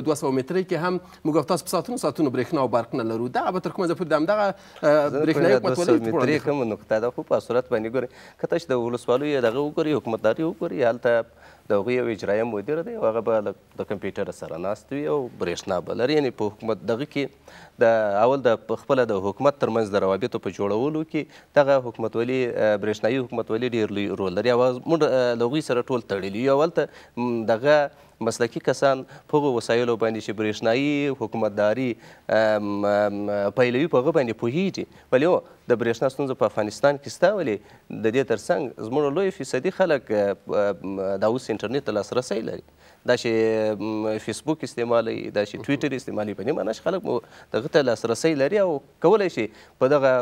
200 مترې کې هم موږ او تاسو په ساعتونو ساعتونو برېښنا او برق نه لرو دا به تر کومه ځای پورې د همدغه برېښنایي حکومت ولې پورې کومه نقطه ده خو په صورت باندې ګورئ که تاسو د ولسوالۍ دغه وګورئ حکومتداري وګورئ هلته د هغوی یو اجرایه مدیر دی او هغه به د کمپیوټر سره ناست وي او برېښنا به لري یعنې په حکومت دغه کې د اول د خپله د حکومت ترمنځ د روابطو په جوړولو کې دغه حکومتولي برېښنایي حکومتولي ډېر لوی رول لري او موږ له هغوی سره ټول تړلي یو هلته دغه مسلکي کسان په هغو وسایلو باندې چې برېښنایي حکومتداري پیلوي په هغه باندې پوهیږي ولې هو د برېښنا ستونزه په افغانستان کې شته ولې د دې تر څنګ زموږ لوی فیصدي خلک دا اوس انټرنیټ ته لاسرسی لري دا چې فیسبوک استعمالي دا چې ټویټر استعمالي په دې معنی چې خلک مو دغه ته لاسرسی لري او کولی شي په دغه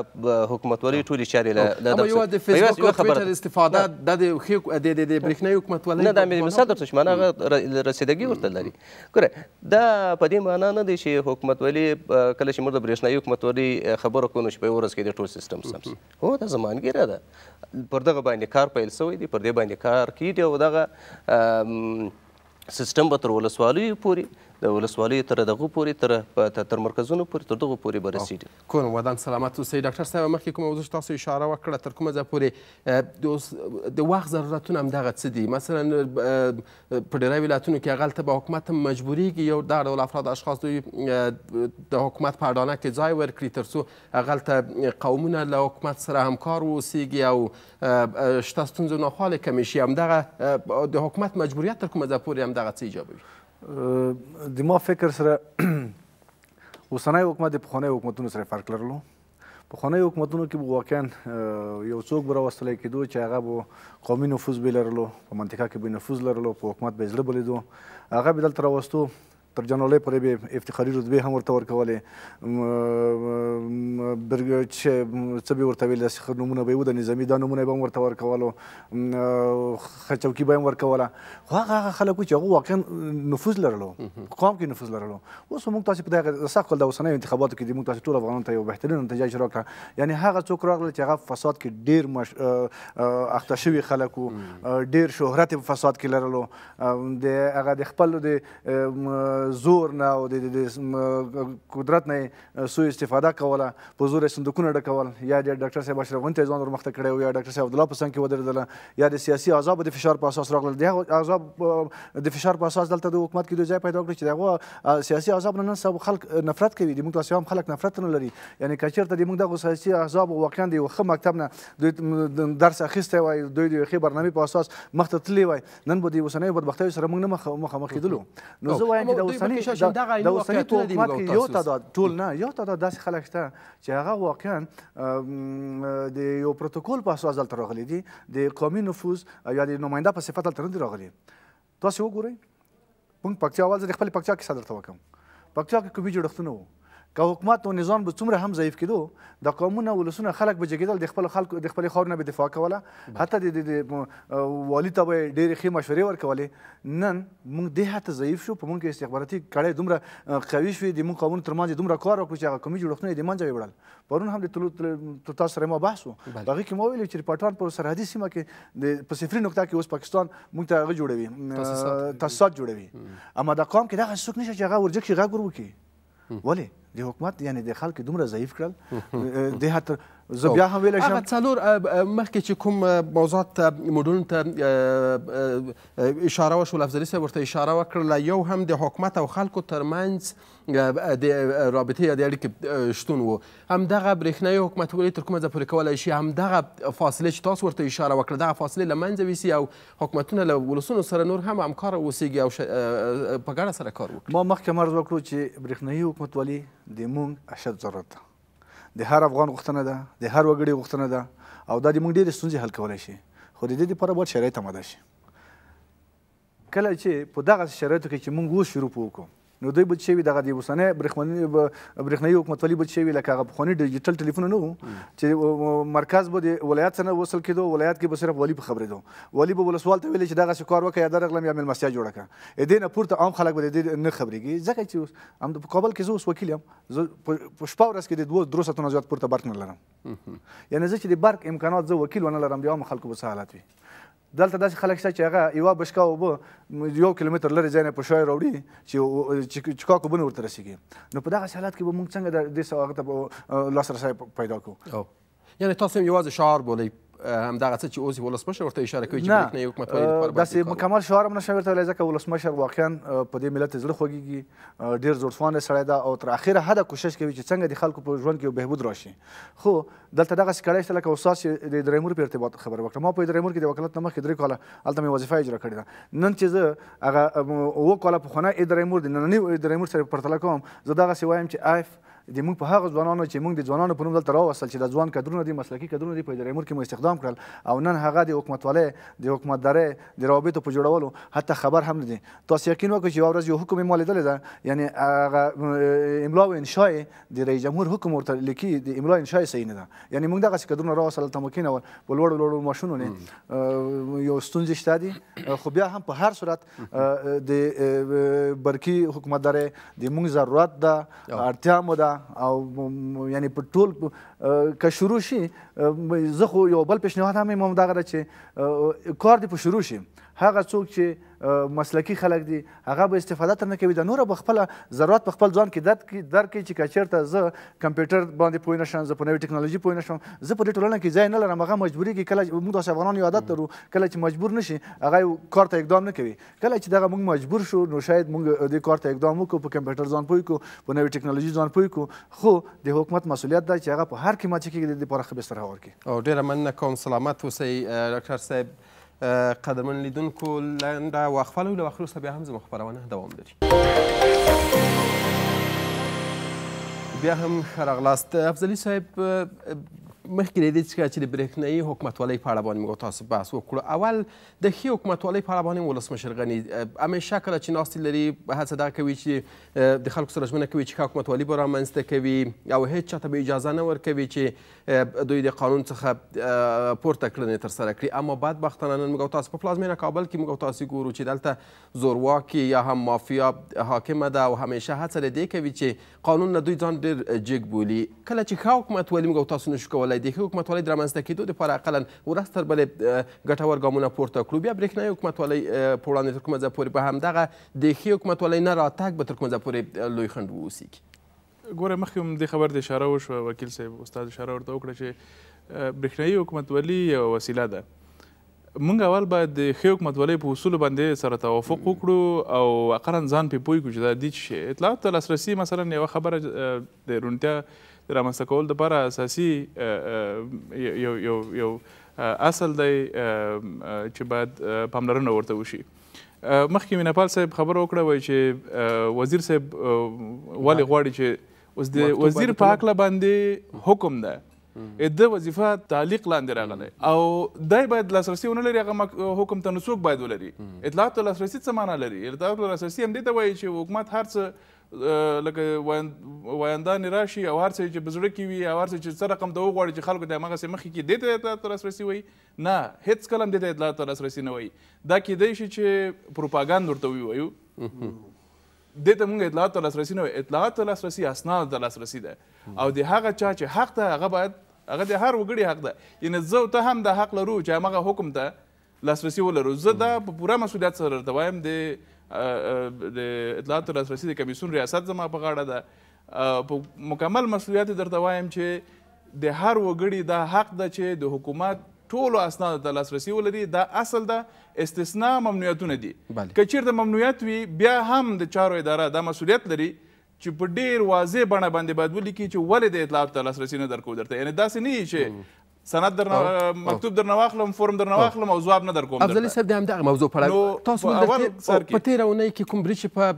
حکومتولۍ ټولې چارې له دغه یوه د فیسبوک او ټویټر استفاده دا د ښې د د برېښنایي حکومتولۍ نه دا مې مثال درته شم هغه رسېدګي ورته لري ګوره دا په دې معنی نه دی چې حکومتولۍ کله چې موږ د برېښنایي حکومتولۍ خبره کوو نو چې په یوه ورځ کې د ټول سیستم سم هو دا زمانګیره ده پر دغه باندې کار پیل سوی دی پر دې باندې کار کیږي او دغه سیستم به تر ولسوالیو پورې د ولسوالۍ تر دغو پورې تر تر مرکزونو پورې تر دغو پورې به رسیږي کور ودان سلامت اوسئ ډاکټر صاحب مخکې کومه موضوع تاسو اشاره وکړه تر کومه ځای پورې د وخت ضرورتونه همدغه څه دي مثلا په ډیری ولایتونو کې هغلته به حکومت هم مجبوریږي یو دا ډول افراد اشخاص دوی د حکومت په اډانه کې ځای ورکړي تر څو هغلته قومونه له حکومت سره همکار واوسیږي او شته ستونزو ناخوالې کمې شي همدغه د حکومت مجبوریت تر کومه ځای پورې همدغه څه ایجابوي د ما فکر سره اوسنۍ حکومت د پخوانیو حکومتونو سره فرق لرلو پخوانیو حکومتونو کې واقعا یو څوک به راوستلی کېدو چې هغه به قومي نفوذ به لرلو په منطقه کې به نفوذ لرلو په حکومت به یې زړه بلېدو هغه به دلته راوستو تر جنرالۍ پورې به افتخاري رتبې هم ورته ورکولې برګ چې څه به ورته ویل داسې ښه نومونه به یې وو د نظامي دا نومونه به هم ورته ورکولو ښه چوکۍ به یې هم ورکوله خو هغه هغه خلک وو چې هغو واقعا نفوذ لرلو قوم کې نفوذ لرلو اوس موږ تاسې په دغه سخت کال د اوسنیو انتخاباتو کې دې موږ تاسې ټول افغانانو ته یو بهترینه نتیجه اجرا کړه یعنې هغه څوک راغلل چې هغه فساد کې ډېر مش... اخته شوي خلک وو ډېر شهرت یې په فساد کې لرلو د هغه د خپل د زور نه او د قدرت نه سوء استفاده کوله په زور صندوقونه ډکول یا د ډاکټر صاحب اشرف غنی ځوان ورمخته کړی او یا ډاکټر صاحب عبدالله په څنګ کې ودرېدله یا د سیاسي عذاب د فشار په اساس راغلل د عذاب د فشار په اساس دلته د حکومت کې د ځای پیدا کړ چې دغه سیاسي عذاب نه نن سبا خلک نفرت کوي د موږ تاسو هم خلک نفرت نه لري یعنی کچیر ته د موږ دغه سیاسي عذاب واقعا د یو ښه مکتب نه دوی درس اخیستی وای دوی د یو ښې برنامې په اساس مخته تللی وای نن به د اوسنیو بدبختیو سره موږ نه مخامخ کېدلو نو زه وایم چې اوسنی د اوسنی توپات کې یو تعداد ټول نه یو تعداد داسې خلک شته چې هغه واقعا د یو پروتوکول په اساس دلته راغلي دي د قومي نفوذ یا د نماینده په صفت دلته نه دي راغلي تاسو وګورئ موږ پکتیا اول زه د خپلې پکتیا کیسه درته وکړم پکتیا کې کومي جوړښتونه وو که حکومت او نظام به څومره هم ضعیف کېدو د قومونه ولسونه خلک به جګېدل د خپل خلکو د خپلې خاورې نه به دفاع کوله حتی د والي ته به یې ډېرې ښې مشورې ورکولې نن موږ دې حته ضعیف شو په موږ کې استخباراتي کړۍ دومره قوي شوې د موږ قومونو تر منځ دومره کار وکړو چې هغه قومي جوړښتونه یې د منځه یوړل پرون هم د تلو تاسو سره ما بحث و په هغې کې ما ویلي چې پټان په سرحدي سیمه کې د په صفري نقطه کې اوس پاکستان موږ ته هغه جوړوي تاسیسات جوړوي اما د قوم کې دغه څوک نشته چې هغه ورجک شي غږ ور وکړي ولی د حکومت یعنی د خلکو دومره ضعیف کړل د حتی زه بیا هم ویلی شم هغه څلور مخکې چې کوم موضوعات ته موډلونو ته اشاره وشول افضلي صاحب ورته اشاره وکړله یو هم د حکومت او خلکو ترمنځ د رابطې یا د اړیکې شتون وو همدغه برېښنایي حکومت ولې تر کومه ځه پورې کولی شي همدغه فاصلې چې تاسو ورته اشاره وکړه دغه فاصلې له منځه ویسي او حکومتونه له ولسونو سره نور هم همکار اوسیږي او په ګډه سره کار وکړي ما مخکې مرز وکړو چې برېښنایي حکومت ولې د موږ اشد ضرورت ده د هر افغان غوښتنه ده د هر وګړي غوښتنه ده او دا د موږ ډېرې ستونزې حل کولی شي خو د دې دپاره باید شرایط اماده شي کله چې په دغه شرایطو کې چې موږ اوس شروع وکړو نو دوی بل شوی دغه د اوسنۍ برېښنايي برېښنايي حکومتولي بل شوی لکه هغه پخواني ډیجیټل ټلیفون نه وو چې مرکز به د ولایت سره وصل کېدو ولایت کې به صرف والی په خبرې دو والی به ولسوال ته ویل چې دغه کار وکړه یا درغلم یا مېلمستیا جوړه کړه دې نه پورته عام خلک به دې نه خبرېږي ځکه چې هم د کابل کې زه اوس وکیل یم زه په شپه ورځ کې د دوه درو ساعتونو زیات پورته برق نه لرم یعنې زه چې د برق امکانات زه وکیل ونه لرم د عامو خلکو به څه حالات وي دلته داسې خلک شته چې هغه یوه بشکا اوبه یو کیلومتر لرې ځای نه په شوی راوړي چې چکا کوبونه ورته رسېږي نو په دغسې حالت کې به موږ څنګه د دې هغه ته لاسرسی پیدا کړو یعنې تاسو هم یوازې شعار بولئ همدغه څه چې اوس ولسمشر ورته اشاره کوي چې نه یو حکومت ولې لپاره داسې مکمل شعار هم نشم ورته ویلی ځکه ولسمشر واقعا په دې ملت زړه خوږیږي ډېر زورسوانه سړی ده او تر اخره حده کوشش کوي چې څنګه د خلکو په ژوند کې یو بهبود راشي خو دلته دغسې کړی شته لکه استاد چې د درېمور په ارتباط خبره وکړه ما په درېمور کې د وکالت نه مخکې درې کاله هلته مې وظیفه اجرا کړې ده نن چې زه هغه اووه کاله پخوانی ادارې مور د ننني ادارې مور سره پرتله کوم زه دغسې وایم چې اف د موږ په هغه ځوانانو چې موږ د ځوانانو په نوم دلته راوستل چې د ځوان کډرونه دي مسلکي کډرونه دي په ادارې امور کې مو استخدام کړل او نن هغه د حکومتوالۍ د حکومتدارۍ د روابطو په جوړولو حتی خبر هم نه دي تاسو یقین وکړئ چې یوه ورځ یو حکم یې ما لیدلی ده یعنې هغه املا او انشا د رئیس جمهور حکم ورته لیکي د املا انشا یې صحیح نه ده یعنې موږ دغسې کډرونه راوستل ته مو کېنول په لوړو لوړو ماشونو نه یو ستونزې شته دي خو بیا هم په هر صورت د برقي حکومتدارۍ د موږ ضرورت ده اړتیا مو ده ده او یعنی په ټول که شروع شي زه خو یو بل پیشنهاد هم یم همدغه ده چې کار دې په شروع شي هغه څوک چې مسلکی خلک دي هغه به استفاده تر نه کوي د نور به خپل ضرورت په خپل ځان کې درک درک چې کچرته زه کمپیوټر باندې پوه نه شم زه په نوې ټکنالوژي پوه نه شم زه په دې ټولنه کې ځای نه لرم هغه مجبوري کې کله موږ داسې افغانان یو عادت لرو کله چې مجبور نشي هغه کار ته اقدام نه کوي کله چې دغه موږ مجبور شو نو شاید موږ دې کار ته اقدام وکړو په کمپیوټر ځان پوه کو په نوې ټکنالوژي ځان پوه کو خو د حکومت مسولیت دا چې هغه په هر کې ما چې کې د لپاره خبر سره ورکړي او ډیره مننه کوم سلامت اوسئ ډاکټر صاحب قدرمن لیدونکو لنډه واخفله له واخلو سره بیا هم زموږ خپرونه دوام لري بیا هم ښه راغلاست افضلي صاحب مخکې له دې څخه چې د برېښنایي حکومتوالۍ په اړه باندې موږ تاسو بحث وکړو اول د ښې حکومتوالۍ په اړه باندې ولسمشر غني همیشه کله چې ناستې لري هڅه دغه کوي چې د خلکو سره ژمنه کوي چې ښه حکومتوالي به رامنځته کوي او هیڅ چاته به اجازه نه ورکوي چې دوی د قانون څخه پورته کړنې ترسره کړي اما بدبختانه نن موږ تاسو په پلازمینه کابل کې موږ تاسو ګورو چې دلته زورواکي یا هم مافیا حاکمه ده او همیشه هڅه لري کوي چې قانون نه دوی ځان ډېر جګ بولي کله چې ښه حکومتوالي موږ تاسو نشو کولی د ښه حکومتوالۍ د رامنځته کېدو دپاره اقلا ورځ تر بلې ګټور ګامونه پورته کړو بیا برېښنایي حکومتوالۍ په وړاندې تر کومه ځای پورې به همدغه د ښې حکومتوالۍ نه راتګ به تر کومه ځای پورې لوی خنډ واوسېږي ګوره مخکې هم دې خبر ته اشاره وشوه وکیل صاحب استاد اشاره ورته وکړه چې برېښنایي حکومتولي یوه وسیله ده مونږ اول باید د ښې حکومتولۍ په اصولو باندې سره توافق وکړو او اقلا ځان پې پوه کړو چې دا دي څه شی اطلاعاتو ته لاسرسي مثلا یوه خبره د روڼتیا د رامنځته کولو دپاره اساسي یو یو یو اصل دی چې باید پاملرنه ورته وشي مخکې مې نپال صاحب خبره وکړه وایي چې وزیر صاحب ولې غواړي چې اوس د وزیر په هکله باندې حکم ده د وظیفه تعلیق لاندې راغلی او دای باید لاسرسي ونه لري هغه حکم ته نسوک باید ولري اطلاعات ته لاسرسي څه معنا لري اطلاعات ته لاسرسي همدې ته وایي چې حکومت هر څه لکه وایندانې راشي او هر څه چې په زړه کې وي او هر څه چې څه رقم ته وغواړي چې خلکو ته هماغسې مخکې کې دې ته اطلاعات ته لاسرسي وایي نه هېڅ کله هم دې ته اطلاعات ته لاسرسي نه وایي دا کیدای شي چې پروپاګاند ورته ووایو دې ته موږ اطلاعات ته لاسرسي نه وایي اطلاعات ته لاسرسي اسنادو ته لاسرسي ده او د هغه چا چې حق ته هغه باید هغه د هر وګړي حق ده یعنی زه او ته هم دا حق لرو چې همغه حکم ته لاسرسي ولرو زه دا په پوره مسؤلیت سره درته وایم د د اطلاعاتو لاسرسي د کمیسیون ریاست زما په غاړه ده په مکمل مسؤلیت درته وایم چې د هر وګړي دا حق ده چې د حکومت ټولو اسنادو ته لاسرسي ولري دا اصل ده استثنا ممنوعیتونه دي که چیرته ممنوعیت وي بیا هم د چارو اداره دا مسؤلیت لري چې په ډیر واضح بڼه باندې باید ولیکي چې ولې د اطلاعاتو ته لاسرسي نه درکوو درته یعنې داسې نه یي چې سند در مکتوب در نواخلم فورم در نواخلم او ځواب نه در کوم افضل صاحب د هم دغه موضوع پر تاسو ولر په تیر اونۍ کې کوم بریچ په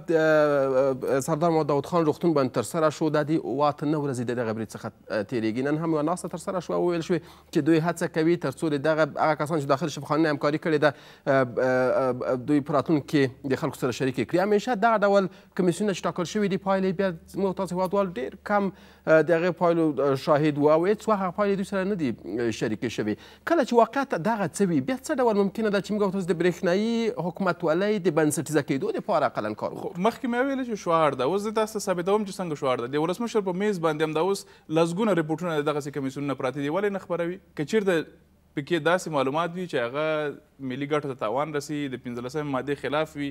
سردار محمد داود خان روغتون باندې تر سره شو د دې واته نه ورزيد دغه بریچ څخه تیریږي نن هم ناسه تر سره شو او ویل شو چې دوی هڅه کوي تر څو دغه هغه کسان چې داخل شفخانه همکاري کړې ده دوی پراتون کې د خلکو سره شریک کړي همیشه دغه ډول کمیسیونه چې ټاکل شوي دي پایلې بیا موږ تاسو هوادوال ډېر کم د هغې پایلو شاهد وو او هېڅ وخت هغه پایلې دوی سره نه دي شریکې شوي کله چې واقعیت دغه څه وي بیا څه ډول ممکنه ده چې موږ تاسو د برېښنایي حکومتولۍ د بنسټیزه کېدو دپاره اقلا کار وکړو مخکې مې ویلې چې شعار ده اوس زه تاسو ثابتوم چې څنګه شعار ده د ولسمشر په میز باندې همدا اوس لسګونه رپورټونه د دغسې کمیسیونونه پراته دي ولې نه خبروي که چېرته پکې داسې معلومات وي چې هغه ملي ګټو ته تاوان رسي د پنځلسمې مادې خلاف وي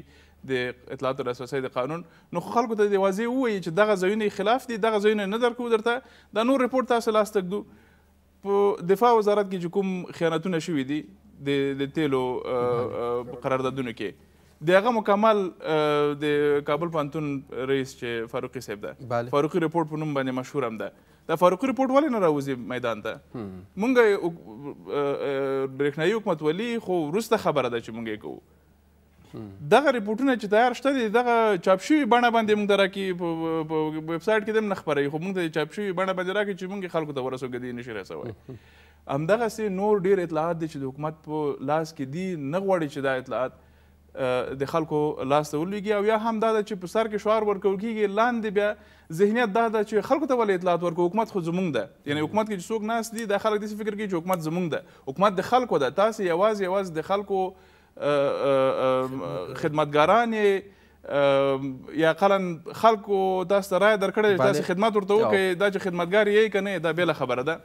د اطلاعاتو لاسرسۍ د قانون نو خلکو ته دې واضح ووایي چې دغه ځایونه خلاف دي دغه ځایونه نه درکوو درته دا نور رپورټ تاسو لاس تکدو په دفاع وزارت کې چې کوم خیانتونه شوي دي د د تیلو قراردادونو کې د هغه مکمل د کابل پوهنتون رئیس چې فاروقي صاحب ده فاروقي رپورټ په نوم باندې مشهور هم ده دا فاروقي رپورت ولې نه راوځي میدان ته مونږ برېښنایي حکومت ولي خو وروسته خبره ده چې مونږ یې کوو دغه رپورټونه چې تیار شته دي دغه چاپ شوي بڼه باندې موږ ته راکړي په ویب سایټ کې هم نه خپروي خو موږ ته چاپ شوي بڼه باندې راکړي چې موږ خلکو ته ورسوګه دي نشي رسوي همدغسې نور ډېر اطلاعات دي چې د حکومت په لاس کې دي نه غواړي چې دا اطلاعات د خلکو لاس ته ولویږي او یا هم دا ده چې په سر کې شعار ورکول کېږي لاندې بیا ذهنیت دا ده چې خلکو ته ولې اطلاعات ورکو حکومت خو زموږ ده یعنی حکومت کې چې څوک ناست دي دا خلک داسې فکر کوي چې حکومت زموږ ده حکومت د خلکو ده تاسې یوازې یوازې د خلکو خدمتګاران یې یا قلن خلکو تاسو ته رایه درکړې تاسو خدمات ورته وکړئ دا چې خدمتګار یې که نه دا بېله خبره ده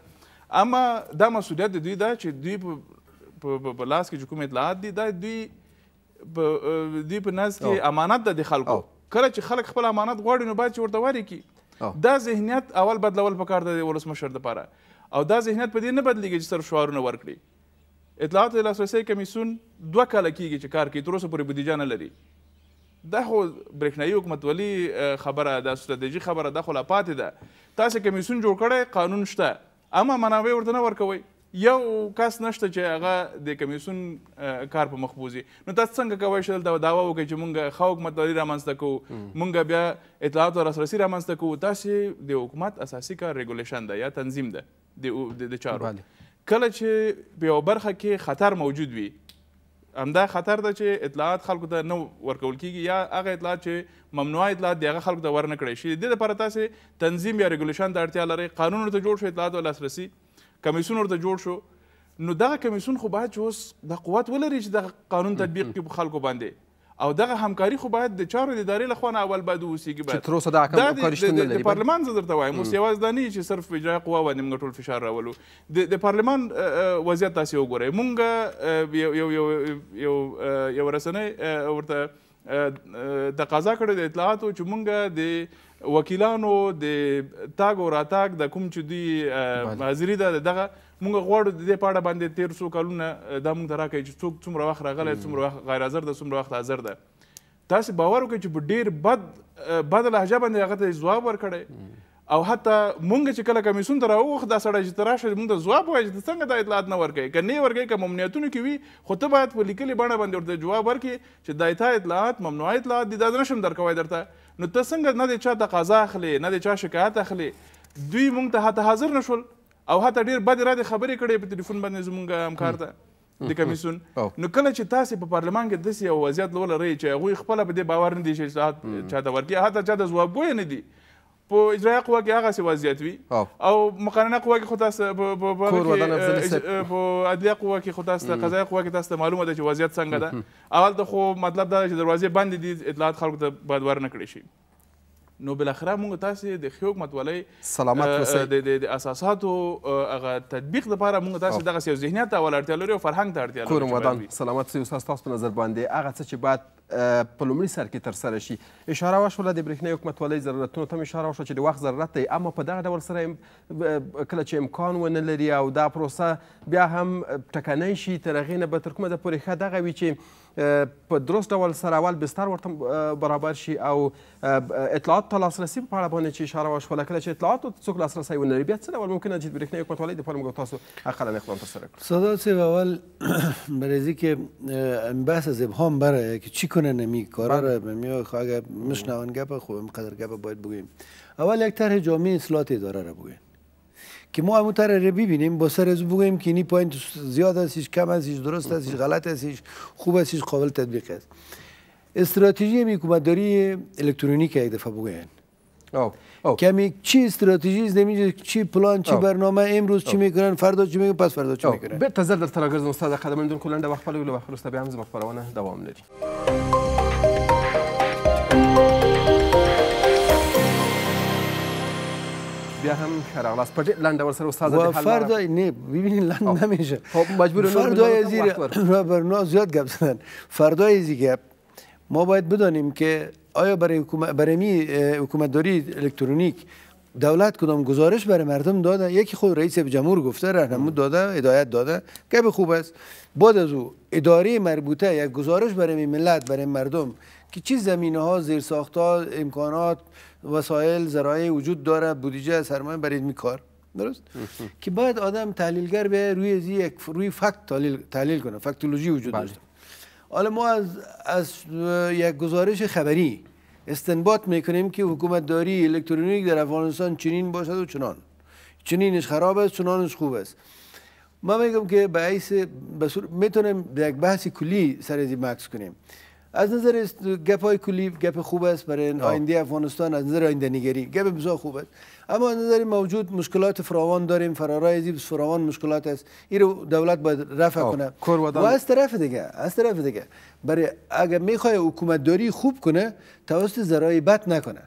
اما دا مسؤلیت د دوی ده چې دوی په لاس کې چې کوم اطلاعات دي دا دوی دی په ناز کې امانت ده د خلکو کله چې خلک خپل امانت غواړي نو باید چې ورته واري کی دا ذهنیت اول بدلول پکار ده د ولسمشر لپاره او دا ذهنیت په دې نه بدلیږي چې صرف شعارونه ورکړي اطلاعات د لاسرسي کمیسون دوه کاله کیږي چې کار کوي تر اوسه پورې بودیجه نه لري دا خو برېښنایي حکومتولي خبره دا ستراتیژي خبره دا خو لا پاتې ده تاسې کمیسون جوړ کړی قانون شته اما منابع ورته نه ورکوئ یو کس نشته چې هغه د کمیسون کار په مخ بوزي نو تاسو څنګه کوی شئ دلته دعوه وکړئ چې مونږ ښه حکومتداري رامنځته کوو مونږ بیا اطلاعاتو لاسرسي رامنځته کوو تاسې د حکومت اساسي کار ریګولیشن ده یا تنظیم ده د چارو کله چې په یوه برخه کې خطر موجود وي همدا خطر ده چې اطلاعات خلکو ته نه ورکول کیږي یا هغه اطلاعات چې ممنوعه اطلاعات دی هغه خلکو ته ورنه کړی شي د دې لپاره تاسې تنظیم یا ریګولیشن ته اړتیا لرئ قانون ورته جوړ شو اطلاعاتو لاسرسي کمیسون ورته جوړ شو نو دغه کمیسون خو باید چې اوس د قوت ولري چې د قانون تطبیق کې خلکو باندې او دغه همکاري خو باید د چارو د ادارې له خوا نه اول باید ووسیږي باید چې تر اوسه دا همکاري شتون نه لري د پارلمان زه درته وایم اوس یوازې دا نه چې صرف اجرایه قوا باندې موږ ټول فشار راولو د پارلمان وضعیت تاسې وګورئ موږ یو یو یو یو رسنۍ ورته د قضا کړه د اطلاعاتو چې مونږ د وکیلانو د تاګ او راتاګ د کوم چې دوی حاضري ده دغه مونږ غواړو د دې پاړه باندې تیر سو کلونه دا مونږ ته راکړي چې څوک څومره وخت راغلی څومره وخت غیر حاضر ده څومره وخت حاضر ده تاسې باور وکړئ چې په ډېر بد بد لهجه باندې هغه ته ځواب ورکړی او حتی مونږ چې کله کمیسون ته راووخت دا سړی چې ته راشه مونږ ته ځواب ووایي چې څنګه دا اطلاعات نه ورکوي که نه یې ورکوي که ممنوعیتونو کې وي خو ته باید په لیکلې بڼه باندې ورته جواب ورکړې چې دا تا اطلاعات ممنوع اطلاعات دي دا زه نشم درکوی درته نو ته څنګه نه د چا تقاضا اخلي نه د چا شکایت اخلي دوی مونږ ته حتی حاضر نشول او حتی ډېر بدې رادې خبرې کړې په ټلیفون باندې زمونږ همکار ته د کمیسون نو کله چې تاسې په پارلمان کې داسې یو وضعیت ولرئ چې هغوی خپله په دې باور نه دي چې اطلاعات چاته ورکړي حتی چاته ځوابګویه نه دي په اجرایه قوه کې هغه سي وضعیت وي او مقننه قوه کې خو تاسو په په عدلیه قوه کې خو تاسو قضایي قوه کې تاسو معلومه ده چې وضعیت څنګه ده اول د خو مطلب دا چې دروازې بندې دي اطلاعات خلکو ته باید ورنه کړی شي نو بل اخره موږ تاسو د خیو حکومت ولې سلامت د د اساساتو هغه تطبیق لپاره موږ تاسو دغه سیو ذهنیت او ولرتیا لري او فرهنګ ته اړتیا لري کوم ودان سلامت سیو تاسو په نظر باندې هغه څه چې بعد په لومړي سر کې ترسره شي اشاره وشوله د برېښنایي حکومتوالۍ ضرورتونو ته هم اشاره وشوه چې د وخت ضرورت دی اما په دغه ډول سره کله چې امکان ونه لري او دا پروسه بیا هم ټکنۍ شي تر هغې نه به تر کومه د پورې ښه دغه وي چې په درست ډول سره اول بستر ورته برابر شي او اطلاعات ته لاسرسي په اړه باندې چې اشاره وشوله کله چې اطلاعاتو ته څوک لاسرسی ونه لري بیا څه ډول ممکنه چې د برېښنایي حکومتوالۍ دپاره موږ تاسو اقلا اقدام ترسره کړو سادا صاحب اول برای که بحث از ابهام برای که چی میکنه نمی کارا بله. رو می اگر مشنون گپ خوب قدر گپ باید بگیم اول یک طرح جامعه اصلاحات اداره را بگیم که ما همون طرح رو ببینیم با سر از بگیم که این پوینت زیاد ایش کم ایش درست ایش غلط ایش خوب ایش قابل تطبیق است استراتژی حکومتداری الکترونیک یک دفعه بگوین که کمی چی استراتژی نمیشه چی پلان چی برنامه امروز چی میکنن فردا چی میکنن پس فردا چی میکنن به تزل در تراگرز استاد قدم دون کلند وقت پلو وقت خلص تبع همز مخبروانه دوام داری بیا هم خراغلاس پټ لنده ور سره استاد و فردا نه ببینین لند نمیشه خب مجبور فردا زیر برنامه زیاد گپ فردا ازیگه ما باید بدانیم که آیا برای حکومت حکومتداری الکترونیک دولت کدام گزارش برای مردم داده یکی خود رئیس جمهور گفته رهنمود داده هدایت داده که به خوب است بعد از او اداره مربوطه یک گزارش برای ملت برای مردم که چه زمینه ها زیر ها امکانات وسایل ذرایع وجود داره بودجه سرمایه برای می کار درست که باید آدم تحلیلگر به روی یک روی فکت تحلیل, تحلیل کنه فکتولوژی وجود بله. داشته حالا ما از, از یک گزارش خبری استنباط میکنیم که حکومت داری الکترونیک در افغانستان چنین باشد و چنان چنینش خراب است چنانش خوب است ما میگم که به عیس میتونیم یک بحث کلی سر از مکس کنیم از نظر گپ های کلی گپ خوب است برای آینده افغانستان از نظر آینده نگری گپ بسیار خوب است اما نظر موجود مشکلات فراوان داریم فرارای زیب فراوان مشکلات است این رو دولت باید رفع خب، کنه و از طرف دیگه از طرف دیگه برای اگر میخوای حکومت داری خوب کنه توسط زراعی بد نکنه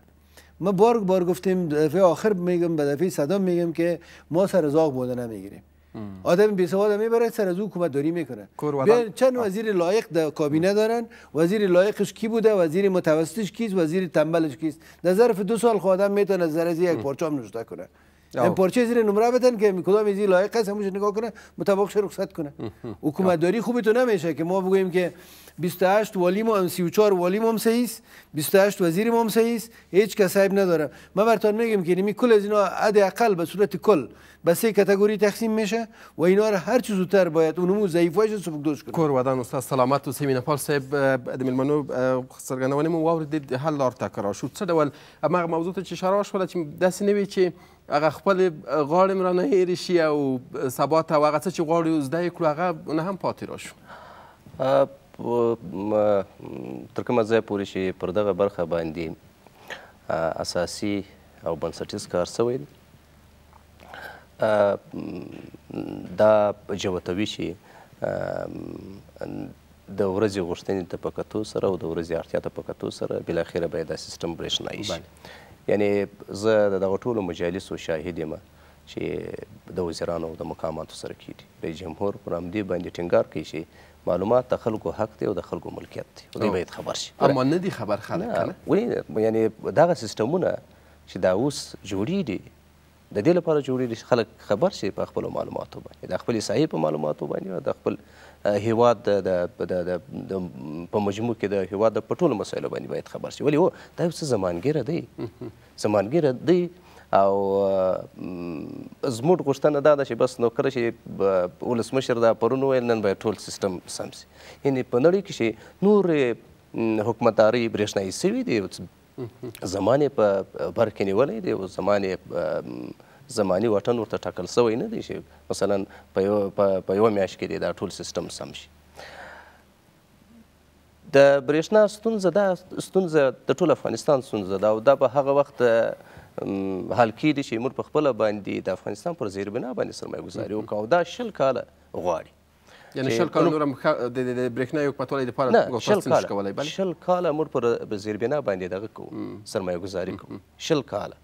ما بار بار گفتیم دفعه آخر میگم به دفعه صدا میگم که ما سر زاغ بوده نمیگیریم آدم به سواد میبره سر از حکومت داری میکنه بیان چند وزیر لایق در کابینه دارن وزیر لایقش کی بوده وزیر متوسطش کیست وزیر تنبلش کیست در ظرف دو سال خود آدم میتونه از ذره یک پارچام نشته کنه این پارچه زیر نمره بدن که کدام زیر لایق است همونش نگاه کنه مطابقش رخصت کنه حکومت داری خوبی تو نمیشه که ما بگوییم که 28 والی مو هم 34 والی مو هم 28 وزیر مو هم است هیچ کس عیب نداره من براتون میگم که نمی کل از اینا حداقل اقل به صورت کل به سه کاتگوری تقسیم میشه و اینا را هر چی زودتر باید اونمو ضعیفایش سبک دوش کنه کور ودان استاد سلامت و سیمین پال صاحب د ملمنو سرګنونې مو واوریدید هر لار تکرار شو څه ډول هماغه موضوع ته چې شرح شوله چې داسې نه وي چې هغه خپل غاړې م رانه هېرې شي او سبا ته او هغه څه چې غواړو زده یې کړو هغه نه هم پاتې راشو تر کومه ځای پورې چې پر دغه برخه باندې اساسي او بنسټیز کار سوی دی دا جوتوي چې د ورځې غوښتنې ته په کتو سره او د ورځې اړتیا ته په کتو سره بلاخره باید دا سیستم برېښنایي شي یعنی زه د دغو ټولو مجالسو شاهد یم چې د وزیرانو او د مقاماتو سره کیږي رئیس جمهور پر همدې باندې ټینګار کوي چې معلومات د خلکو حق دی او د خلکو ملکیت دی دوی باید خبر شي اما نه دي خبر خلک ولې یعنی دغه سیستمونه چې دا اوس جوړیږي د دې لپاره جوړېږي چې خلک خبر شي په خپلو معلوماتو باندې د خپلې ساحې په معلوماتو باندې او د خپل هیواد د په مجموع کې د هیواد د په ټولو مسایلو باندې باید خبر شي ولې هو دا یو څه زمانګیره دی زمانګیره دی او زموږ غوښتنه دا ده چې بس نو کله چې ولسمشر دا پرون وویل نن باید ټول سیستم سم شي یعنې په نړۍ کې چې نور حکومتداري برېښنایي سوي دي زمانې په بر کې نیولی دی او زمانې زمانی واټن ورته ټاکل سوی نه دی چې مثلا په یوه میاشت کې دی دا ټول سیستم سم شي د برېښنا ستونزه دا ستونزه د ټول افغانستان ستونزه ده او دا به هغه وخت حل کېږي چې موږ په خپله باندې د افغانستان پر زیربنا باندې سرمایه ګذاري وکړو او دا شل کاله غواړي یعنی شل کال نور مخ د برېښنا یو پټولې د لپاره نه شل کال کولای بل شل کال مور پر زیربنا باندې دغه کو سرمایه گزاري کو شل کال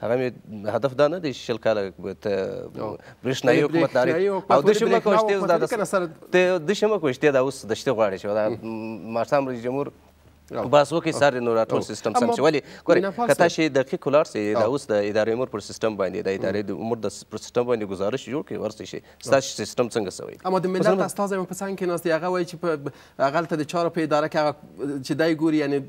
هغه هدف دا نه دی شل کال ته برېښنا یو حکومت داري او د شمه کوشته دا د شمه کوشته دا اوس دشته غواړي چې دا ماشام رئیس جمهور باس وکي سار نو راټول سیستم سم شي ولی ګوري کته شي دقیق ولار سي دا اوس د ادارې امور پر سیستم باندې د ادارې امور د پر سیستم باندې گزارش جوړ کړي ورسې شي ستاسو سیستم څنګه سوی اما د ملت استاد هم په څنګه ناست هغه وایي چې په هغه ته د چارو په اداره کې چې دای ګوري یعنی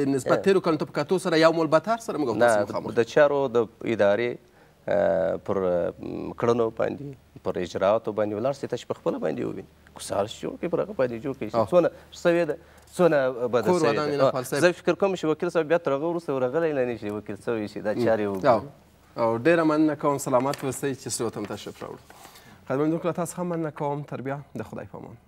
د نسبت تیر کله ته په کتو سره یو مول بتر سره موږ د چارو د ادارې پر کړنو باندې پر اجراءاتو باندې ولار سي تاسو په خپل باندې ووینئ ګسارش جوړ کړي پر هغه باندې جوړ کړي څونه سوې ده څونه به کور ودان نه فلسفه زه فکر کوم چې وکیل صاحب بیا تر هغه وروسته ورغلی نه شي وکیل سوی شي دا چارې وګوري او ډیره مننه کوم سلامت اوسئ چې سلوتم تشریف راوړو خدمتونکو له تاسو هم مننه کوم تر بیا د خدای په امان